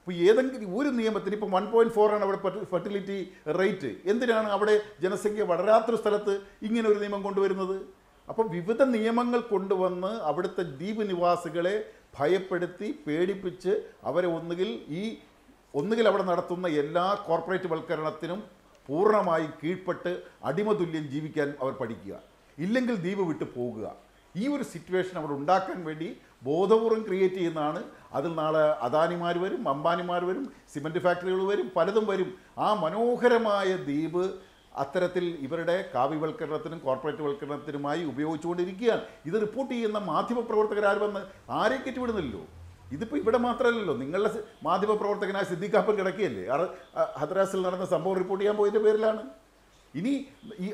ഇപ്പോൾ ഏതെങ്കിലും ഒരു നിയമത്തിന് ഇപ്പം വൺ പോയിൻറ്റ് ഫോറാണ് അവിടെ ഫെർട്ടിലിറ്റി റേറ്റ് എന്തിനാണ് അവിടെ ജനസംഖ്യ വളരാത്തൊരു സ്ഥലത്ത് ഇങ്ങനെ ഒരു നിയമം കൊണ്ടുവരുന്നത് അപ്പം വിവിധ നിയമങ്ങൾ കൊണ്ടുവന്ന് അവിടുത്തെ ദ്വീപ് നിവാസികളെ ഭയപ്പെടുത്തി പേടിപ്പിച്ച് അവരെ ഒന്നുകിൽ ഈ ഒന്നുകിൽ അവിടെ നടത്തുന്ന എല്ലാ കോർപ്പറേറ്റ് വൽക്കരണത്തിനും പൂർണ്ണമായി കീഴ്പ്പെട്ട് അടിമതുല്യം ജീവിക്കാൻ അവർ പഠിക്കുക ഇല്ലെങ്കിൽ ദ്വീപ് വിട്ടു പോകുക ഈ ഒരു സിറ്റുവേഷൻ അവിടെ ഉണ്ടാക്കാൻ വേണ്ടി ബോധപൂർവം ക്രിയേറ്റ് ചെയ്യുന്നതാണ് അതിൽ നാളെ അദാനിമാർ വരും അംബാനിമാർ വരും സിമൻറ്റ് ഫാക്ടറികൾ വരും പലതും വരും ആ മനോഹരമായ ദ്വീപ് അത്തരത്തിൽ ഇവരുടെ കാവ്യവൽക്കരണത്തിനും കോർപ്പറേറ്റ് വൽക്കരണത്തിനുമായി ഉപയോഗിച്ചുകൊണ്ടിരിക്കുകയാണ് ഇത് റിപ്പോർട്ട് ചെയ്യുന്ന മാധ്യമപ്രവർത്തകരാരും വന്ന് ആരെ കെട്ടിവിടുന്നില്ലല്ലോ ഇതിപ്പോൾ ഇവിടെ മാത്രമല്ലല്ലോ നിങ്ങളുടെ മാധ്യമപ്രവർത്തകനായ സിദ്ദിഖാപ്പൻ കിടക്കുകയല്ലേ ഹദ്രാസിൽ നടന്ന സംഭവം റിപ്പോർട്ട് ചെയ്യാൻ പോയതിൻ്റെ പേരിലാണ് ഇനി ഈ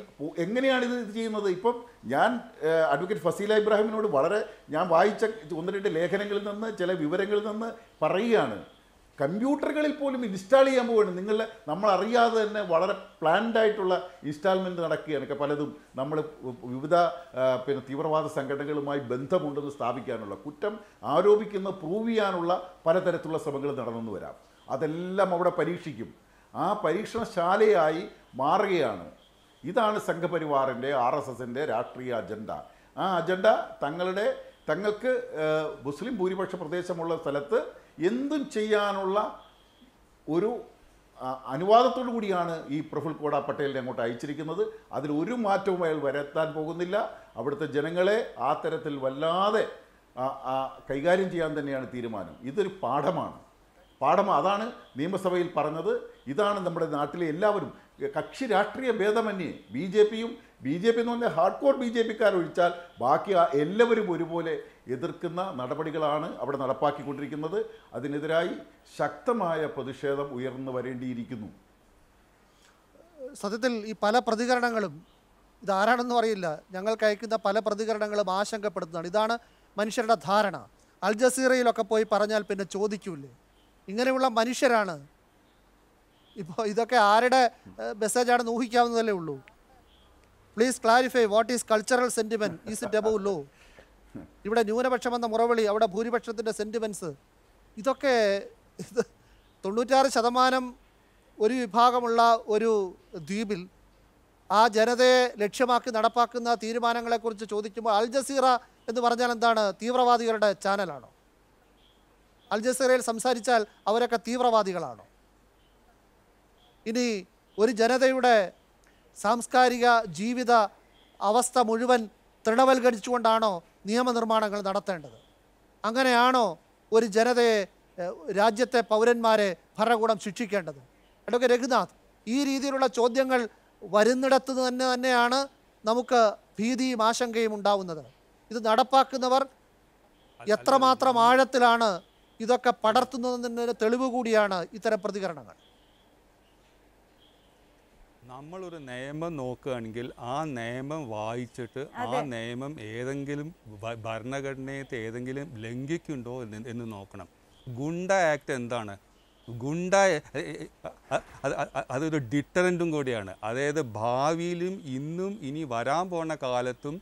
എങ്ങനെയാണ് ഇത് ഇത് ചെയ്യുന്നത് ഇപ്പം ഞാൻ അഡ്വക്കേറ്റ് ഫസീല ഇബ്രാഹിമിനോട് വളരെ ഞാൻ വായിച്ച ഒന്ന് രണ്ട് ലേഖനങ്ങളിൽ നിന്ന് ചില വിവരങ്ങളിൽ നിന്ന് പറയുകയാണ് കമ്പ്യൂട്ടറുകളിൽ പോലും ഇൻസ്റ്റാൾ ചെയ്യാൻ പോവുകയാണ് നിങ്ങൾ നമ്മൾ അറിയാതെ തന്നെ വളരെ പ്ലാൻഡ് ആയിട്ടുള്ള ഇൻസ്റ്റാൾമെൻറ്റ് നടക്കുകയാണ് പലതും നമ്മൾ വിവിധ പിന്നെ തീവ്രവാദ സംഘടനകളുമായി ബന്ധമുണ്ടെന്ന് സ്ഥാപിക്കാനുള്ള കുറ്റം ആരോപിക്കുന്ന പ്രൂവ് ചെയ്യാനുള്ള പലതരത്തിലുള്ള ശ്രമങ്ങൾ നടന്നു വരാം അതെല്ലാം അവിടെ പരീക്ഷിക്കും ആ പരീക്ഷണശാലയായി മാറുകയാണ് ഇതാണ് സംഘപരിവാറിൻ്റെ ആർ എസ് എസിൻ്റെ രാഷ്ട്രീയ അജണ്ട ആ അജണ്ട തങ്ങളുടെ തങ്ങൾക്ക് മുസ്ലിം ഭൂരിപക്ഷ പ്രദേശമുള്ള സ്ഥലത്ത് എന്തും ചെയ്യാനുള്ള ഒരു അനുവാദത്തോടു കൂടിയാണ് ഈ പ്രഫുൽ കോട പട്ടേലിനെ അങ്ങോട്ട് അയച്ചിരിക്കുന്നത് അതിൽ ഒരു മാറ്റവും അയാൾ വരത്താൻ പോകുന്നില്ല അവിടുത്തെ ജനങ്ങളെ ആ തരത്തിൽ വല്ലാതെ കൈകാര്യം ചെയ്യാൻ തന്നെയാണ് തീരുമാനം ഇതൊരു പാഠമാണ് പാഠം അതാണ് നിയമസഭയിൽ പറഞ്ഞത് ഇതാണ് നമ്മുടെ നാട്ടിലെ എല്ലാവരും കക്ഷി രാഷ്ട്രീയ ഭേദമന്യേ ബി ജെ പിയും ബി ജെ പി എന്ന് പറഞ്ഞാൽ ഹാർഡ് കോർ ബി ജെ പിക്കാരൊഴിച്ചാൽ ബാക്കി എല്ലാവരും ഒരുപോലെ എതിർക്കുന്ന നടപടികളാണ് അവിടെ നടപ്പാക്കിക്കൊണ്ടിരിക്കുന്നത് അതിനെതിരായി ശക്തമായ പ്രതിഷേധം ഉയർന്നു വരേണ്ടിയിരിക്കുന്നു സത്യത്തിൽ ഈ പല പ്രതികരണങ്ങളും ഇതാരാണെന്ന് അറിയില്ല ഞങ്ങൾ കഴിക്കുന്ന പല പ്രതികരണങ്ങളും ആശങ്കപ്പെടുത്തുന്നതാണ് ഇതാണ് മനുഷ്യരുടെ ധാരണ അൽ ജസീറയിലൊക്കെ പോയി പറഞ്ഞാൽ പിന്നെ ചോദിക്കൂലേ ഇങ്ങനെയുള്ള മനുഷ്യരാണ് ഇപ്പോൾ ഇതൊക്കെ ആരുടെ മെസ്സേജ് ഊഹിക്കാവുന്നതല്ലേ ഉള്ളൂ please clarify what is cultural sentiment is it above law ഇവിടെ ന്യൂനപക്ഷം എന്ന മുറവിളി അവിടെ ഭൂരിപക്ഷത്തിൻ്റെ സെന്റിമെന്റ്സ് ഇതൊക്കെ ഇത് തൊണ്ണൂറ്റാറ് ശതമാനം ഒരു വിഭാഗമുള്ള ഒരു ദ്വീപിൽ ആ ജനതയെ ലക്ഷ്യമാക്കി നടപ്പാക്കുന്ന തീരുമാനങ്ങളെക്കുറിച്ച് ചോദിക്കുമ്പോൾ അൽ ജസീറ എന്ന് പറഞ്ഞാൽ എന്താണ് തീവ്രവാദികളുടെ ചാനലാണോ അൽ ജസീറയിൽ സംസാരിച്ചാൽ അവരൊക്കെ തീവ്രവാദികളാണോ ഇനി ഒരു ജനതയുടെ സാംസ്കാരിക ജീവിത അവസ്ഥ മുഴുവൻ തൃണവൽക്കരിച്ചുകൊണ്ടാണോ നിയമനിർമ്മാണങ്ങൾ നടത്തേണ്ടത് അങ്ങനെയാണോ ഒരു ജനതയെ രാജ്യത്തെ പൗരന്മാരെ ഭരണകൂടം ശിക്ഷിക്കേണ്ടത് അഡ്വക്കേറ്റ് രഘുനാഥ് ഈ രീതിയിലുള്ള ചോദ്യങ്ങൾ വരുന്നിടത്ത് തന്നെ തന്നെയാണ് നമുക്ക് ഭീതിയും ആശങ്കയും ഉണ്ടാവുന്നത് ഇത് നടപ്പാക്കുന്നവർ എത്രമാത്രം ആഴത്തിലാണ് ഇതൊക്കെ പടർത്തുന്നതിന് തെളിവ് കൂടിയാണ് ഇത്തരം പ്രതികരണങ്ങൾ നമ്മളൊരു നിയമം നോക്കുകയാണെങ്കിൽ ആ നിയമം വായിച്ചിട്ട് ആ നിയമം ഏതെങ്കിലും ഭരണഘടനയത്തെ ഏതെങ്കിലും ലംഘിക്കുന്നുണ്ടോ എന്ന് നോക്കണം ഗുണ്ട ആക്ട് എന്താണ് ഗുണ്ട അതൊരു ഡിറ്ററൻറ്റും കൂടിയാണ് അതായത് ഭാവിയിലും ഇന്നും ഇനി വരാൻ പോണ കാലത്തും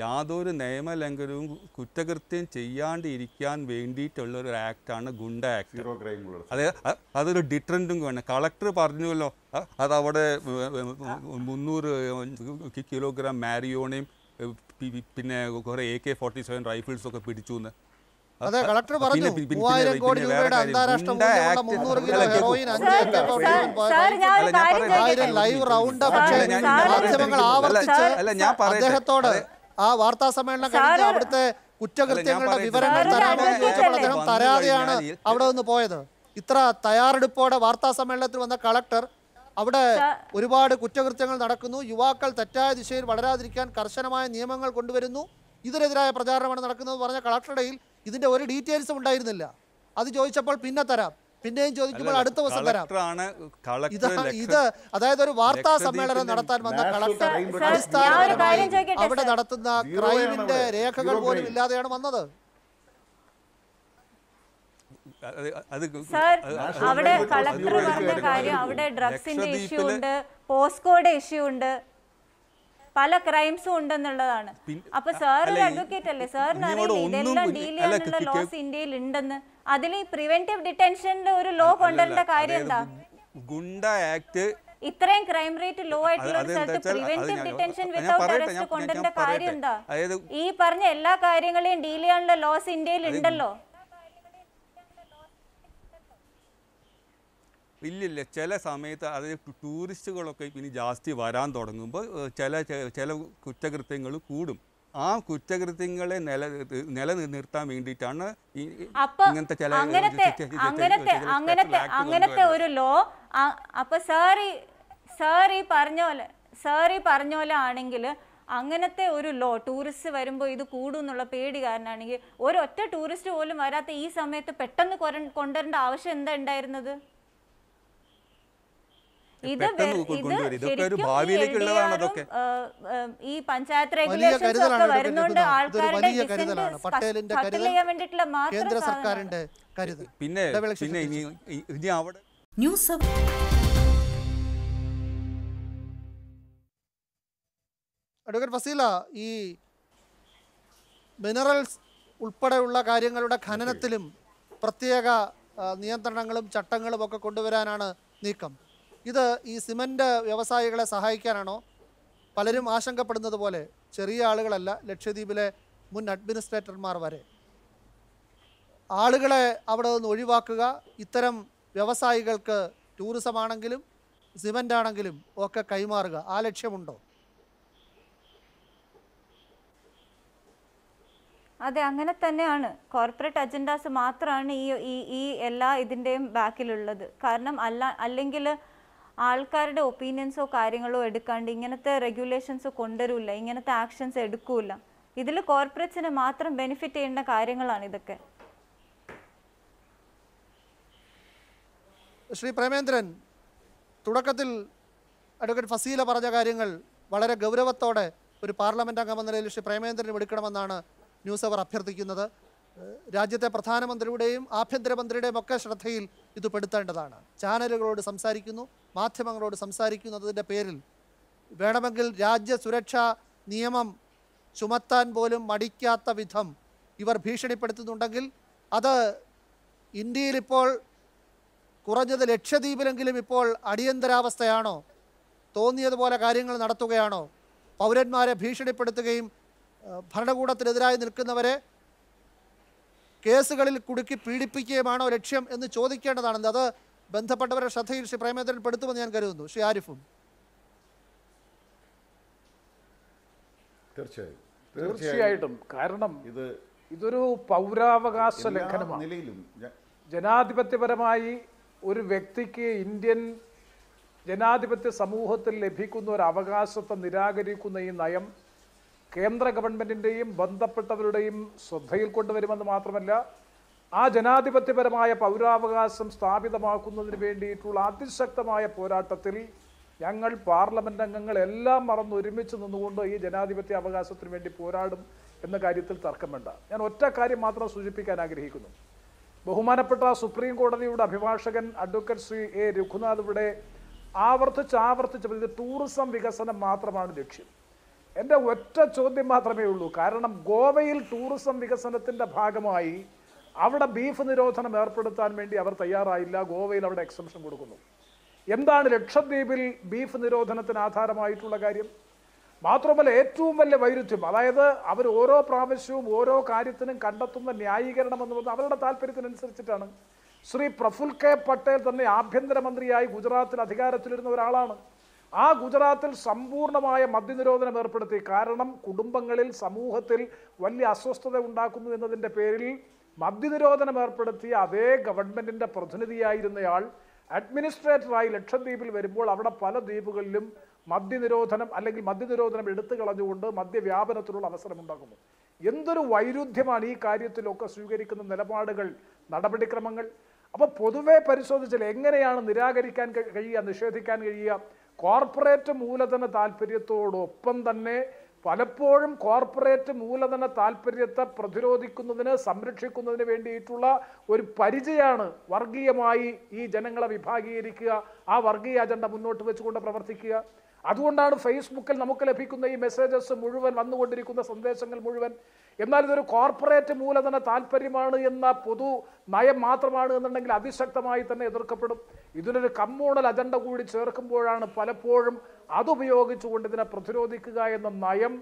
യാതൊരു നിയമലംഘനവും കുറ്റകൃത്യം ചെയ്യാണ്ടിരിക്കാൻ വേണ്ടിയിട്ടുള്ള ഒരു ആക്റ്റാണ് ഗുണ്ട ആക്ട് അതെ അതൊരു ഡിറ്ററൻറ്റും വേണം കളക്ടർ പറഞ്ഞുവല്ലോ അതവിടെ മുന്നൂറ് കിലോഗ്രാം മാരിയോണയും പിന്നെ കുറേ എ കെ ഫോർട്ടി സെവൻ റൈഫിൾസൊക്കെ പിടിച്ചു എന്ന് അതെ കളക്ടർ പറഞ്ഞു മൂവായിരം കോടി രൂപയുടെ അന്താരാഷ്ട്ര മൂല്യമുള്ള മുന്നൂറ് കിലോ ഹെറോയിൻ അഞ്ച് ലൈവ് റൗണ്ട് പക്ഷേ മാധ്യമങ്ങൾ ആവർത്തിച്ച് അദ്ദേഹത്തോട് ആ വാർത്താ സമ്മേളനം കഴിഞ്ഞ് അവിടുത്തെ കുറ്റകൃത്യങ്ങളുടെ വിവരങ്ങൾ തരാമെന്ന് ചോദിച്ചപ്പോൾ അദ്ദേഹം തരാതെയാണ് അവിടെ നിന്ന് പോയത് ഇത്ര തയ്യാറെടുപ്പോടെ വാർത്താ സമ്മേളനത്തിൽ വന്ന കളക്ടർ അവിടെ ഒരുപാട് കുറ്റകൃത്യങ്ങൾ നടക്കുന്നു യുവാക്കൾ തെറ്റായ ദിശയിൽ വളരാതിരിക്കാൻ കർശനമായ നിയമങ്ങൾ കൊണ്ടുവരുന്നു ഇതിനെതിരായ പ്രചാരണമാണ് നടക്കുന്നത് പറഞ്ഞ കളക്ടറുടെ ഇതിന്റെ ഒരു ഡീറ്റെയിൽസും ഉണ്ടായിരുന്നില്ല അത് ചോദിച്ചപ്പോൾ പിന്നെ തരാം പിന്നെയും ചോദിക്കുമ്പോൾ അടുത്ത ദിവസം വരാം ഇത് അതായത് ഒരു വാർത്താ സമ്മേളനം നടത്താൻ വന്ന കളക്ടർ അടിസ്ഥാന അവിടെ നടത്തുന്ന ക്രൈമിന്റെ രേഖകൾ പോലും ഇല്ലാതെയാണ് വന്നത് അവിടെ കളക്ടർ പറഞ്ഞ കാര്യം അവിടെ ഡ്രഗ്സിന്റെ ഇഷ്യൂ ഉണ്ട് പോസ്കോയുടെ ഇഷ്യൂ ഉണ്ട് പല ക്രൈംസും ഉണ്ടെന്നുള്ളതാണ് അപ്പൊ സാറിന്റെ ഒരു അഡ്വക്കേറ്റ് അല്ലേ സാറിന് അറിയില്ല ഇതെല്ലാം ഡീൽ ചെയ്യാനുള്ള ലോസ് ഇന്ത്യയിൽ ഉണ്ടെന്ന് അതിൽ പ്രിവെന്റീവ് ഡിറ്റൻഷനിൽ ഒരു ലോ കൊണ്ടുവരേണ്ട കാര്യം എന്താ ഗുണ്ട ആക്ട് ഇത്രയും ക്രൈം റേറ്റ് ലോ ആയിട്ടുള്ള സ്ഥലത്ത് ഡിറ്റൻഷൻ വിതൗട്ട് അറസ്റ്റ് ഈ പറഞ്ഞ എല്ലാ കാര്യങ്ങളെയും ഡീൽ ചെയ്യാനുള്ള ലോസ് ഇന്ത്യയിൽ ഉണ്ടല്ലോ ഇല്ലില്ല ചില സമയത്ത് അതായത് ടൂറിസ്റ്റുകളൊക്കെ ഇനി ജാസ്തി വരാൻ തുടങ്ങുമ്പോൾ ചില ചില കുറ്റകൃത്യങ്ങൾ കൂടും ആ കുറ്റകൃത്യങ്ങളെ നില നിലനിർത്താൻ വേണ്ടിയിട്ടാണ് ഇങ്ങനത്തെ ചില അങ്ങനത്തെ അങ്ങനത്തെ അങ്ങനത്തെ ഒരു ലോ അപ്പൊ സാറി ഈ സാർ ഈ പറഞ്ഞ പോലെ സാർ ഈ പറഞ്ഞ പോലെ ആണെങ്കിൽ അങ്ങനത്തെ ഒരു ലോ ടൂറിസ്റ്റ് വരുമ്പോൾ ഇത് കൂടും എന്നുള്ള പേടി കാരണമാണെങ്കിൽ ഒരൊറ്റ ടൂറിസ്റ്റ് പോലും വരാത്ത ഈ സമയത്ത് പെട്ടെന്ന് കൊണ്ടുവരേണ്ട ആവശ്യം എന്താ ഉണ്ടായിരുന്നത് ഈ പഞ്ചായത്ത് റെഗുലേഷൻസ് ഒക്കെ വരുന്നുണ്ട് ആൾക്കാരുടെ കട്ട് ചെയ്യാൻ വേണ്ടിയിട്ടുള്ള കേന്ദ്ര സർക്കാരിന്റെ കരുത് പിന്നെ പിന്നെ ഇനി അവിടെ ന്യൂസ് അഡ്വക്കേറ്റ് ഫസീല ഈ മിനറൽസ് ഉൾപ്പെടെയുള്ള കാര്യങ്ങളുടെ ഖനനത്തിലും പ്രത്യേക നിയന്ത്രണങ്ങളും ചട്ടങ്ങളും ഒക്കെ കൊണ്ടുവരാനാണ് നീക്കം ഇത് ഈ സിമൻ്റ് വ്യവസായികളെ സഹായിക്കാനാണോ പലരും ആശങ്കപ്പെടുന്നത് പോലെ ചെറിയ ആളുകളല്ല ലക്ഷദ്വീപിലെ മുൻ അഡ്മിനിസ്ട്രേറ്റർമാർ വരെ ആളുകളെ അവിടെ നിന്ന് ഒഴിവാക്കുക ഇത്തരം വ്യവസായികൾക്ക് ടൂറിസം ആണെങ്കിലും സിമൻ്റ് ആണെങ്കിലും ഒക്കെ കൈമാറുക ആ ലക്ഷ്യമുണ്ടോ അതെ അങ്ങനെ തന്നെയാണ് കോർപ്പറേറ്റ് അജണ്ടാസ് മാത്രമാണ് ഈ ഈ എല്ലാ ഇതിൻ്റെയും ബാക്കിലുള്ളത് കാരണം അല്ല അല്ലെങ്കിൽ ആൾക്കാരുടെ ഒപ്പീനിയൻസോ കാര്യങ്ങളോ എടുക്കാണ്ട് ഇങ്ങനത്തെ റെഗുലേഷൻസ് കൊണ്ടുവരില്ല ഇങ്ങനത്തെ ആക്ഷൻസ് എടുക്കൂല ഇതിൽ കോർപ്പറേറ്റ്സിന് മാത്രം ബെനിഫിറ്റ് ചെയ്യേണ്ട കാര്യങ്ങളാണ് ഇതൊക്കെ ശ്രീ പ്രേമേന്ദ്രൻ തുടക്കത്തിൽ അഡ്വക്കേറ്റ് ഫസീല പറഞ്ഞ കാര്യങ്ങൾ വളരെ ഗൗരവത്തോടെ ഒരു പാർലമെൻറ്റ് അംഗമെന്ന നിലയിൽ ശ്രീ പ്രേമേന്ദ്രൻ എടുക്കണമെന്നാണ് ന്യൂസ് അവർ അഭ്യർത്ഥിക്കുന്നത് രാജ്യത്തെ പ്രധാനമന്ത്രിയുടെയും ആഭ്യന്തരമന്ത്രിയുടെയും ഒക്കെ ശ്രദ്ധയിൽ ഇത് പെടുത്തേണ്ടതാണ് ചാനലുകളോട് സംസാരിക്കുന്നു മാധ്യമങ്ങളോട് സംസാരിക്കുന്നു അതിൻ്റെ പേരിൽ വേണമെങ്കിൽ രാജ്യ സുരക്ഷാ നിയമം ചുമത്താൻ പോലും മടിക്കാത്ത വിധം ഇവർ ഭീഷണിപ്പെടുത്തുന്നുണ്ടെങ്കിൽ അത് ഇന്ത്യയിലിപ്പോൾ കുറഞ്ഞത് ലക്ഷദ്വീപിലെങ്കിലും ഇപ്പോൾ അടിയന്തരാവസ്ഥയാണോ തോന്നിയതുപോലെ കാര്യങ്ങൾ നടത്തുകയാണോ പൗരന്മാരെ ഭീഷണിപ്പെടുത്തുകയും ഭരണകൂടത്തിനെതിരായി നിൽക്കുന്നവരെ കേസുകളിൽ കുടുക്കി പീഡിപ്പിക്കുകയുമാണോ ലക്ഷ്യം എന്ന് ചോദിക്കേണ്ടതാണെന്ന് അത് ബന്ധപ്പെട്ടവരുടെ ശ്രദ്ധയിൽ ശ്രീ പ്രേമേന്ദ്രൻ പെടുത്തുമെന്ന് ഞാൻ കരുതുന്നു ശ്രീ ആരിഫും തീർച്ചയായിട്ടും കാരണം ഇത് ഇതൊരു പൗരാവകാശ ലംഘനമാണ് ജനാധിപത്യപരമായി ഒരു വ്യക്തിക്ക് ഇന്ത്യൻ ജനാധിപത്യ സമൂഹത്തിൽ ലഭിക്കുന്ന ഒരു അവകാശത്തെ നിരാകരിക്കുന്ന ഈ നയം കേന്ദ്ര ഗവൺമെൻറ്റിൻ്റെയും ബന്ധപ്പെട്ടവരുടെയും ശ്രദ്ധയിൽ കൊണ്ടുവരുമെന്ന് മാത്രമല്ല ആ ജനാധിപത്യപരമായ പൗരാവകാശം സ്ഥാപിതമാക്കുന്നതിന് വേണ്ടിയിട്ടുള്ള അതിശക്തമായ പോരാട്ടത്തിൽ ഞങ്ങൾ പാർലമെൻ്റ് അംഗങ്ങളെല്ലാം മറന്ന് ഒരുമിച്ച് നിന്നുകൊണ്ട് ഈ ജനാധിപത്യ അവകാശത്തിന് വേണ്ടി പോരാടും എന്ന കാര്യത്തിൽ തർക്കം വേണ്ട ഞാൻ ഒറ്റ കാര്യം മാത്രം സൂചിപ്പിക്കാൻ ആഗ്രഹിക്കുന്നു ബഹുമാനപ്പെട്ട സുപ്രീം കോടതിയുടെ അഭിഭാഷകൻ അഡ്വക്കേറ്റ് ശ്രീ എ രഘുനാഥ് ഇവിടെ ആവർത്തിച്ച് ആവർത്തിച്ച് ഇത് ടൂറിസം വികസനം മാത്രമാണ് ലക്ഷ്യം എൻ്റെ ഒറ്റ ചോദ്യം മാത്രമേ ഉള്ളൂ കാരണം ഗോവയിൽ ടൂറിസം വികസനത്തിൻ്റെ ഭാഗമായി അവിടെ ബീഫ് നിരോധനം ഏർപ്പെടുത്താൻ വേണ്ടി അവർ തയ്യാറായില്ല ഗോവയിൽ അവിടെ എക്സംഷൻ കൊടുക്കുന്നു എന്താണ് ലക്ഷദ്വീപിൽ ബീഫ് നിരോധനത്തിന് ആധാരമായിട്ടുള്ള കാര്യം മാത്രമല്ല ഏറ്റവും വലിയ വൈരുദ്ധ്യം അതായത് അവർ ഓരോ പ്രാവശ്യവും ഓരോ കാര്യത്തിനും കണ്ടെത്തുന്ന ന്യായീകരണം എന്ന് പറഞ്ഞാൽ അവരുടെ താല്പര്യത്തിനനുസരിച്ചിട്ടാണ് ശ്രീ പ്രഫുൽ കെ പട്ടേൽ തന്നെ ആഭ്യന്തരമന്ത്രിയായി ഗുജറാത്തിൽ അധികാരത്തിലിരുന്ന ഒരാളാണ് ആ ഗുജറാത്തിൽ സമ്പൂർണ്ണമായ മദ്യനിരോധനം ഏർപ്പെടുത്തി കാരണം കുടുംബങ്ങളിൽ സമൂഹത്തിൽ വലിയ അസ്വസ്ഥത ഉണ്ടാക്കുന്നു എന്നതിൻ്റെ പേരിൽ മദ്യനിരോധനം ഏർപ്പെടുത്തിയ അതേ ഗവൺമെൻറ്റിൻ്റെ പ്രതിനിധിയായിരുന്നയാൾ അഡ്മിനിസ്ട്രേറ്ററായി ലക്ഷദ്വീപിൽ വരുമ്പോൾ അവിടെ പല ദ്വീപുകളിലും മദ്യനിരോധനം അല്ലെങ്കിൽ മദ്യനിരോധനം എടുത്തു കളഞ്ഞുകൊണ്ട് മദ്യവ്യാപനത്തിനുള്ള അവസരമുണ്ടാക്കുന്നു എന്തൊരു വൈരുദ്ധ്യമാണ് ഈ കാര്യത്തിലൊക്കെ സ്വീകരിക്കുന്ന നിലപാടുകൾ നടപടിക്രമങ്ങൾ അപ്പോൾ പൊതുവെ പരിശോധിച്ചാൽ എങ്ങനെയാണ് നിരാകരിക്കാൻ കഴിയുക നിഷേധിക്കാൻ കഴിയുക കോർപ്പറേറ്റ് മൂലധന താല്പര്യത്തോടൊപ്പം തന്നെ പലപ്പോഴും കോർപ്പറേറ്റ് മൂലധന താല്പര്യത്തെ പ്രതിരോധിക്കുന്നതിന് സംരക്ഷിക്കുന്നതിന് വേണ്ടിയിട്ടുള്ള ഒരു പരിചയമാണ് വർഗീയമായി ഈ ജനങ്ങളെ വിഭാഗീകരിക്കുക ആ വർഗീയ അജണ്ട മുന്നോട്ട് വെച്ചുകൊണ്ട് പ്രവർത്തിക്കുക അതുകൊണ്ടാണ് ഫേസ്ബുക്കിൽ നമുക്ക് ലഭിക്കുന്ന ഈ മെസ്സേജസ് മുഴുവൻ വന്നുകൊണ്ടിരിക്കുന്ന സന്ദേശങ്ങൾ മുഴുവൻ എന്നാൽ ഇതൊരു കോർപ്പറേറ്റ് മൂലധന താല്പര്യമാണ് എന്ന പൊതു നയം മാത്രമാണ് എന്നുണ്ടെങ്കിൽ അതിശക്തമായി തന്നെ എതിർക്കപ്പെടും ഇതിനൊരു കമ്മൂണൽ അജണ്ട കൂടി ചേർക്കുമ്പോഴാണ് പലപ്പോഴും അതുപയോഗിച്ചുകൊണ്ട് ഇതിനെ പ്രതിരോധിക്കുക എന്ന നയം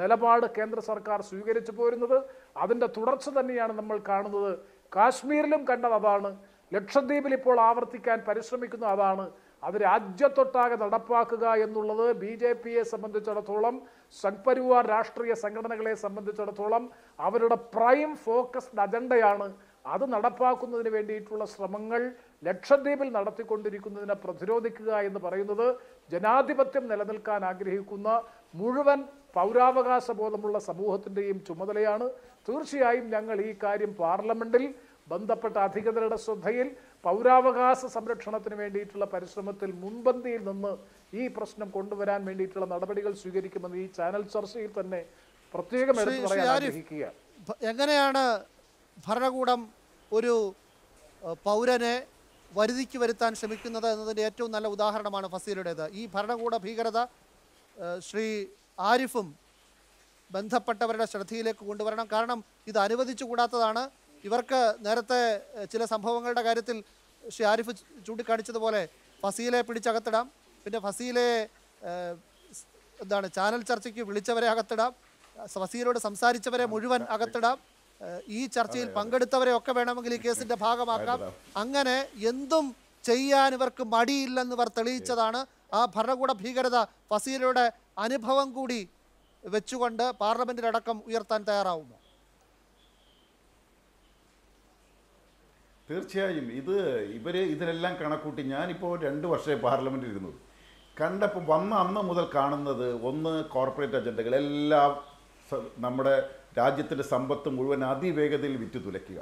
നിലപാട് കേന്ദ്ര സർക്കാർ സ്വീകരിച്ചു പോരുന്നത് അതിൻ്റെ തുടർച്ച തന്നെയാണ് നമ്മൾ കാണുന്നത് കാശ്മീരിലും കണ്ടത് അതാണ് ലക്ഷദ്വീപിൽ ഇപ്പോൾ ആവർത്തിക്കാൻ പരിശ്രമിക്കുന്ന അതാണ് അത് രാജ്യത്തൊട്ടാകെ നടപ്പാക്കുക എന്നുള്ളത് ബി ജെ പിയെ സംബന്ധിച്ചിടത്തോളം സംഘ്പരിവാർ രാഷ്ട്രീയ സംഘടനകളെ സംബന്ധിച്ചിടത്തോളം അവരുടെ പ്രൈം ഫോക്കസ്ഡ് അജണ്ടയാണ് അത് നടപ്പാക്കുന്നതിന് വേണ്ടിയിട്ടുള്ള ശ്രമങ്ങൾ ലക്ഷദ്വീപിൽ നടത്തിക്കൊണ്ടിരിക്കുന്നതിനെ പ്രതിരോധിക്കുക എന്ന് പറയുന്നത് ജനാധിപത്യം നിലനിൽക്കാൻ ആഗ്രഹിക്കുന്ന മുഴുവൻ പൗരാവകാശ ബോധമുള്ള സമൂഹത്തിൻ്റെയും ചുമതലയാണ് തീർച്ചയായും ഞങ്ങൾ ഈ കാര്യം പാർലമെൻറ്റിൽ ബന്ധപ്പെട്ട അധികൃതരുടെ ശ്രദ്ധയിൽ പൗരാവകാശ സംരക്ഷണത്തിന് വേണ്ടിയിട്ടുള്ള പരിശ്രമത്തിൽ മുൻപന്തിയിൽ നിന്ന് ഈ പ്രശ്നം കൊണ്ടുവരാൻ വേണ്ടിയിട്ടുള്ള നടപടികൾ സ്വീകരിക്കുമെന്ന് ഈ ചാനൽ ചർച്ചയിൽ തന്നെ പ്രത്യേകം ആഗ്രഹിക്കുക എങ്ങനെയാണ് ഭരണകൂടം ഒരു പൗരനെ വരുതിക്ക് വരുത്താൻ ശ്രമിക്കുന്നത് എന്നതിൻ്റെ ഏറ്റവും നല്ല ഉദാഹരണമാണ് ഫസീലുടേത് ഈ ഭരണകൂട ഭീകരത ശ്രീ ആരിഫും ബന്ധപ്പെട്ടവരുടെ ശ്രദ്ധയിലേക്ക് കൊണ്ടുവരണം കാരണം ഇത് കൂടാത്തതാണ് ഇവർക്ക് നേരത്തെ ചില സംഭവങ്ങളുടെ കാര്യത്തിൽ ശ്രീ ആരിഫ് ചൂണ്ടിക്കാണിച്ചതുപോലെ ഫസീലെ പിടിച്ചകത്തിടാം പിന്നെ ഫസീലെ എന്താണ് ചാനൽ ചർച്ചയ്ക്ക് വിളിച്ചവരെ അകത്തിടാം ഫസീലോട് സംസാരിച്ചവരെ മുഴുവൻ അകത്തിടാം ഈ ചർച്ചയിൽ പങ്കെടുത്തവരെ ഒക്കെ വേണമെങ്കിൽ ഈ കേസിന്റെ ഭാഗമാക്കാം അങ്ങനെ എന്തും ചെയ്യാൻ ഇവർക്ക് മടിയില്ലെന്ന് ഇവർ തെളിയിച്ചതാണ് ആ ഭരണകൂട ഭീകരത ഫസീലയുടെ അനുഭവം കൂടി വെച്ചുകൊണ്ട് പാർലമെന്റിലടക്കം ഉയർത്താൻ തയ്യാറാവുമോ തീർച്ചയായും ഇത് ഇവർ ഇതിനെല്ലാം കണക്കൂട്ടി ഞാനിപ്പോൾ രണ്ട് വർഷമായി പാർലമെൻറ്റിൽ ഇരുന്നത് കണ്ടപ്പോൾ വന്ന അന്ന് മുതൽ കാണുന്നത് ഒന്ന് കോർപ്പറേറ്റ് അജണ്ടകൾ എല്ലാം നമ്മുടെ രാജ്യത്തിൻ്റെ സമ്പത്ത് മുഴുവൻ അതിവേഗതയിൽ വിറ്റു തുലയ്ക്കുക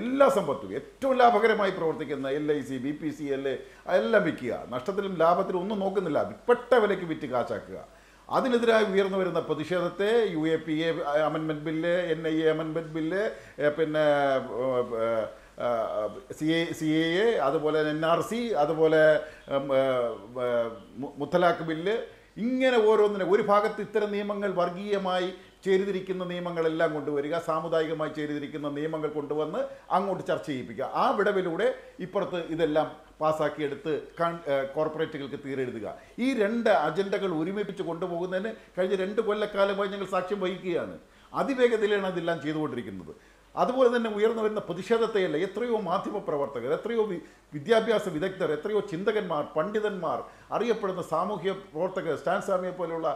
എല്ലാ സമ്പത്തും ഏറ്റവും ലാഭകരമായി പ്രവർത്തിക്കുന്ന L I C B P C L എ എല്ലാം വിൽക്കുക നഷ്ടത്തിലും ലാഭത്തിലും ഒന്നും നോക്കുന്നില്ല വിപ്പെട്ട വിലയ്ക്ക് വിറ്റ് കാശാക്കുക അതിനെതിരായി ഉയർന്നു വരുന്ന പ്രതിഷേധത്തെ U A P A amendment bill N I A amendment bill പിന്നെ C A C A A അതുപോലെ എൻ ആർ സി അതുപോലെ മുത്തലാഖ് ബില്ല് ഇങ്ങനെ ഓരോന്നിനും ഒരു ഭാഗത്ത് ഇത്തരം നിയമങ്ങൾ വർഗീയമായി ചെയ്തിരിക്കുന്ന നിയമങ്ങളെല്ലാം കൊണ്ടുവരിക സാമുദായികമായി ചെയ്തിരിക്കുന്ന നിയമങ്ങൾ കൊണ്ടുവന്ന് അങ്ങോട്ട് ചർച്ച ചെയ്യിപ്പിക്കുക ആ വിടവിലൂടെ ഇപ്പുറത്ത് ഇതെല്ലാം പാസ്സാക്കിയെടുത്ത് കോർപ്പറേറ്റുകൾക്ക് തീരെഴുതുക ഈ രണ്ട് അജണ്ടകൾ ഒരുമിപ്പിച്ച് കൊണ്ടുപോകുന്നതിന് കഴിഞ്ഞ രണ്ട് കൊല്ലക്കാലമായി ഞങ്ങൾ സാക്ഷ്യം വഹിക്കുകയാണ് അതിവേഗത്തിലാണ് അതെല്ലാം ചെയ്തുകൊണ്ടിരിക്കുന്നത് അതുപോലെ തന്നെ ഉയർന്നു വരുന്ന പ്രതിഷേധത്തെയല്ല എത്രയോ പ്രവർത്തകർ എത്രയോ വിദ്യാഭ്യാസ വിദഗ്ധർ എത്രയോ ചിന്തകന്മാർ പണ്ഡിതന്മാർ അറിയപ്പെടുന്ന സാമൂഹിക പ്രവർത്തകർ സ്റ്റാൻ സാമിയെ പോലെയുള്ള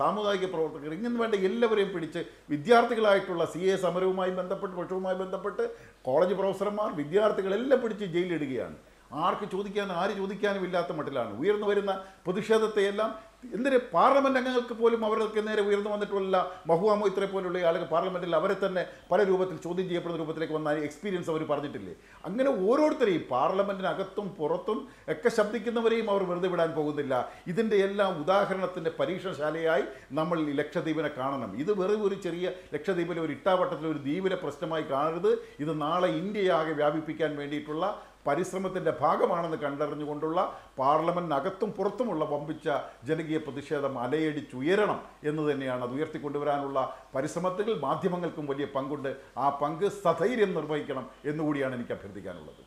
സാമുദായിക പ്രവർത്തകർ ഇങ്ങനെ വേണ്ട എല്ലാവരെയും പിടിച്ച് വിദ്യാർത്ഥികളായിട്ടുള്ള സി എ സമരവുമായി ബന്ധപ്പെട്ട് പക്ഷവുമായി ബന്ധപ്പെട്ട് കോളേജ് പ്രൊഫസർമാർ വിദ്യാർത്ഥികളെല്ലാം പിടിച്ച് ജയിലിടുകയാണ് ആർക്ക് ചോദിക്കാനും ആര് ചോദിക്കാനും ഇല്ലാത്ത മട്ടിലാണ് ഉയർന്നു വരുന്ന പ്രതിഷേധത്തെയെല്ലാം എന്തിന് പാർലമെൻറ്റ് അംഗങ്ങൾക്ക് പോലും അവർക്ക് നേരെ ഉയർന്നു വന്നിട്ടുള്ള മഹുവാമോ ഇത്ര പോലുള്ള ആളുകൾ പാർലമെൻറ്റിൽ അവരെ തന്നെ പല രൂപത്തിൽ ചോദ്യം ചെയ്യപ്പെടുന്ന രൂപത്തിലേക്ക് വന്ന എക്സ്പീരിയൻസ് അവർ പറഞ്ഞിട്ടില്ലേ അങ്ങനെ ഓരോരുത്തരെയും പാർലമെൻറ്റിനകത്തും പുറത്തും ഒക്കെ ശബ്ദിക്കുന്നവരെയും അവർ വെറുതെ വിടാൻ പോകുന്നില്ല ഇതിൻ്റെ എല്ലാം ഉദാഹരണത്തിൻ്റെ പരീക്ഷണശാലയായി നമ്മൾ ലക്ഷദ്വീപിനെ കാണണം ഇത് വെറുതെ ഒരു ചെറിയ ലക്ഷദ്വീപിലെ ഒരു ഇട്ടാവട്ടത്തിലെ ഒരു ദ്വീപിലെ പ്രശ്നമായി കാണരുത് ഇത് നാളെ ഇന്ത്യയാകെ വ്യാപിപ്പിക്കാൻ വേണ്ടിയിട്ടുള്ള പരിശ്രമത്തിൻ്റെ ഭാഗമാണെന്ന് കണ്ടറിഞ്ഞുകൊണ്ടുള്ള പാർലമെൻറ്റിനകത്തും പുറത്തുമുള്ള വമ്പിച്ച ജനകീയ പ്രതിഷേധം അലയടിച്ചുയരണം എന്ന് തന്നെയാണ് അത് ഉയർത്തിക്കൊണ്ടുവരാനുള്ള പരിശ്രമത്തിൽ മാധ്യമങ്ങൾക്കും വലിയ പങ്കുണ്ട് ആ പങ്ക് സധൈര്യം നിർവഹിക്കണം എന്നുകൂടിയാണ് എനിക്ക് അഭ്യർത്ഥിക്കാനുള്ളത്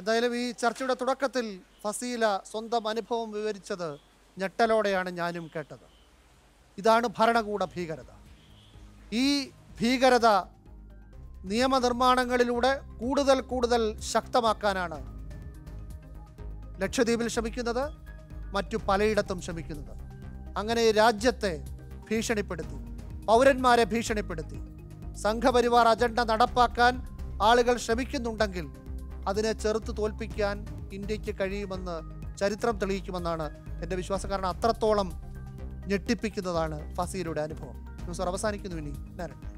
എന്തായാലും ഈ ചർച്ചയുടെ തുടക്കത്തിൽ ഫസീല സ്വന്തം അനുഭവം വിവരിച്ചത് ഞെട്ടലോടെയാണ് ഞാനും കേട്ടത് ഇതാണ് ഭരണകൂട ഭീകരത ഈ ഭീകരത നിയമനിർമ്മാണങ്ങളിലൂടെ കൂടുതൽ കൂടുതൽ ശക്തമാക്കാനാണ് ലക്ഷദ്വീപിൽ ശ്രമിക്കുന്നത് മറ്റു പലയിടത്തും ശ്രമിക്കുന്നത് അങ്ങനെ രാജ്യത്തെ ഭീഷണിപ്പെടുത്തി പൗരന്മാരെ ഭീഷണിപ്പെടുത്തി സംഘപരിവാർ അജണ്ട നടപ്പാക്കാൻ ആളുകൾ ശ്രമിക്കുന്നുണ്ടെങ്കിൽ അതിനെ ചെറുത്ത് തോൽപ്പിക്കാൻ ഇന്ത്യക്ക് കഴിയുമെന്ന് ചരിത്രം തെളിയിക്കുമെന്നാണ് എൻ്റെ വിശ്വാസം കാരണം അത്രത്തോളം ഞെട്ടിപ്പിക്കുന്നതാണ് ഫസീലുടെ അനുഭവം ന്യൂസ് അവസാനിക്കുന്നു ഇനി നാരായണ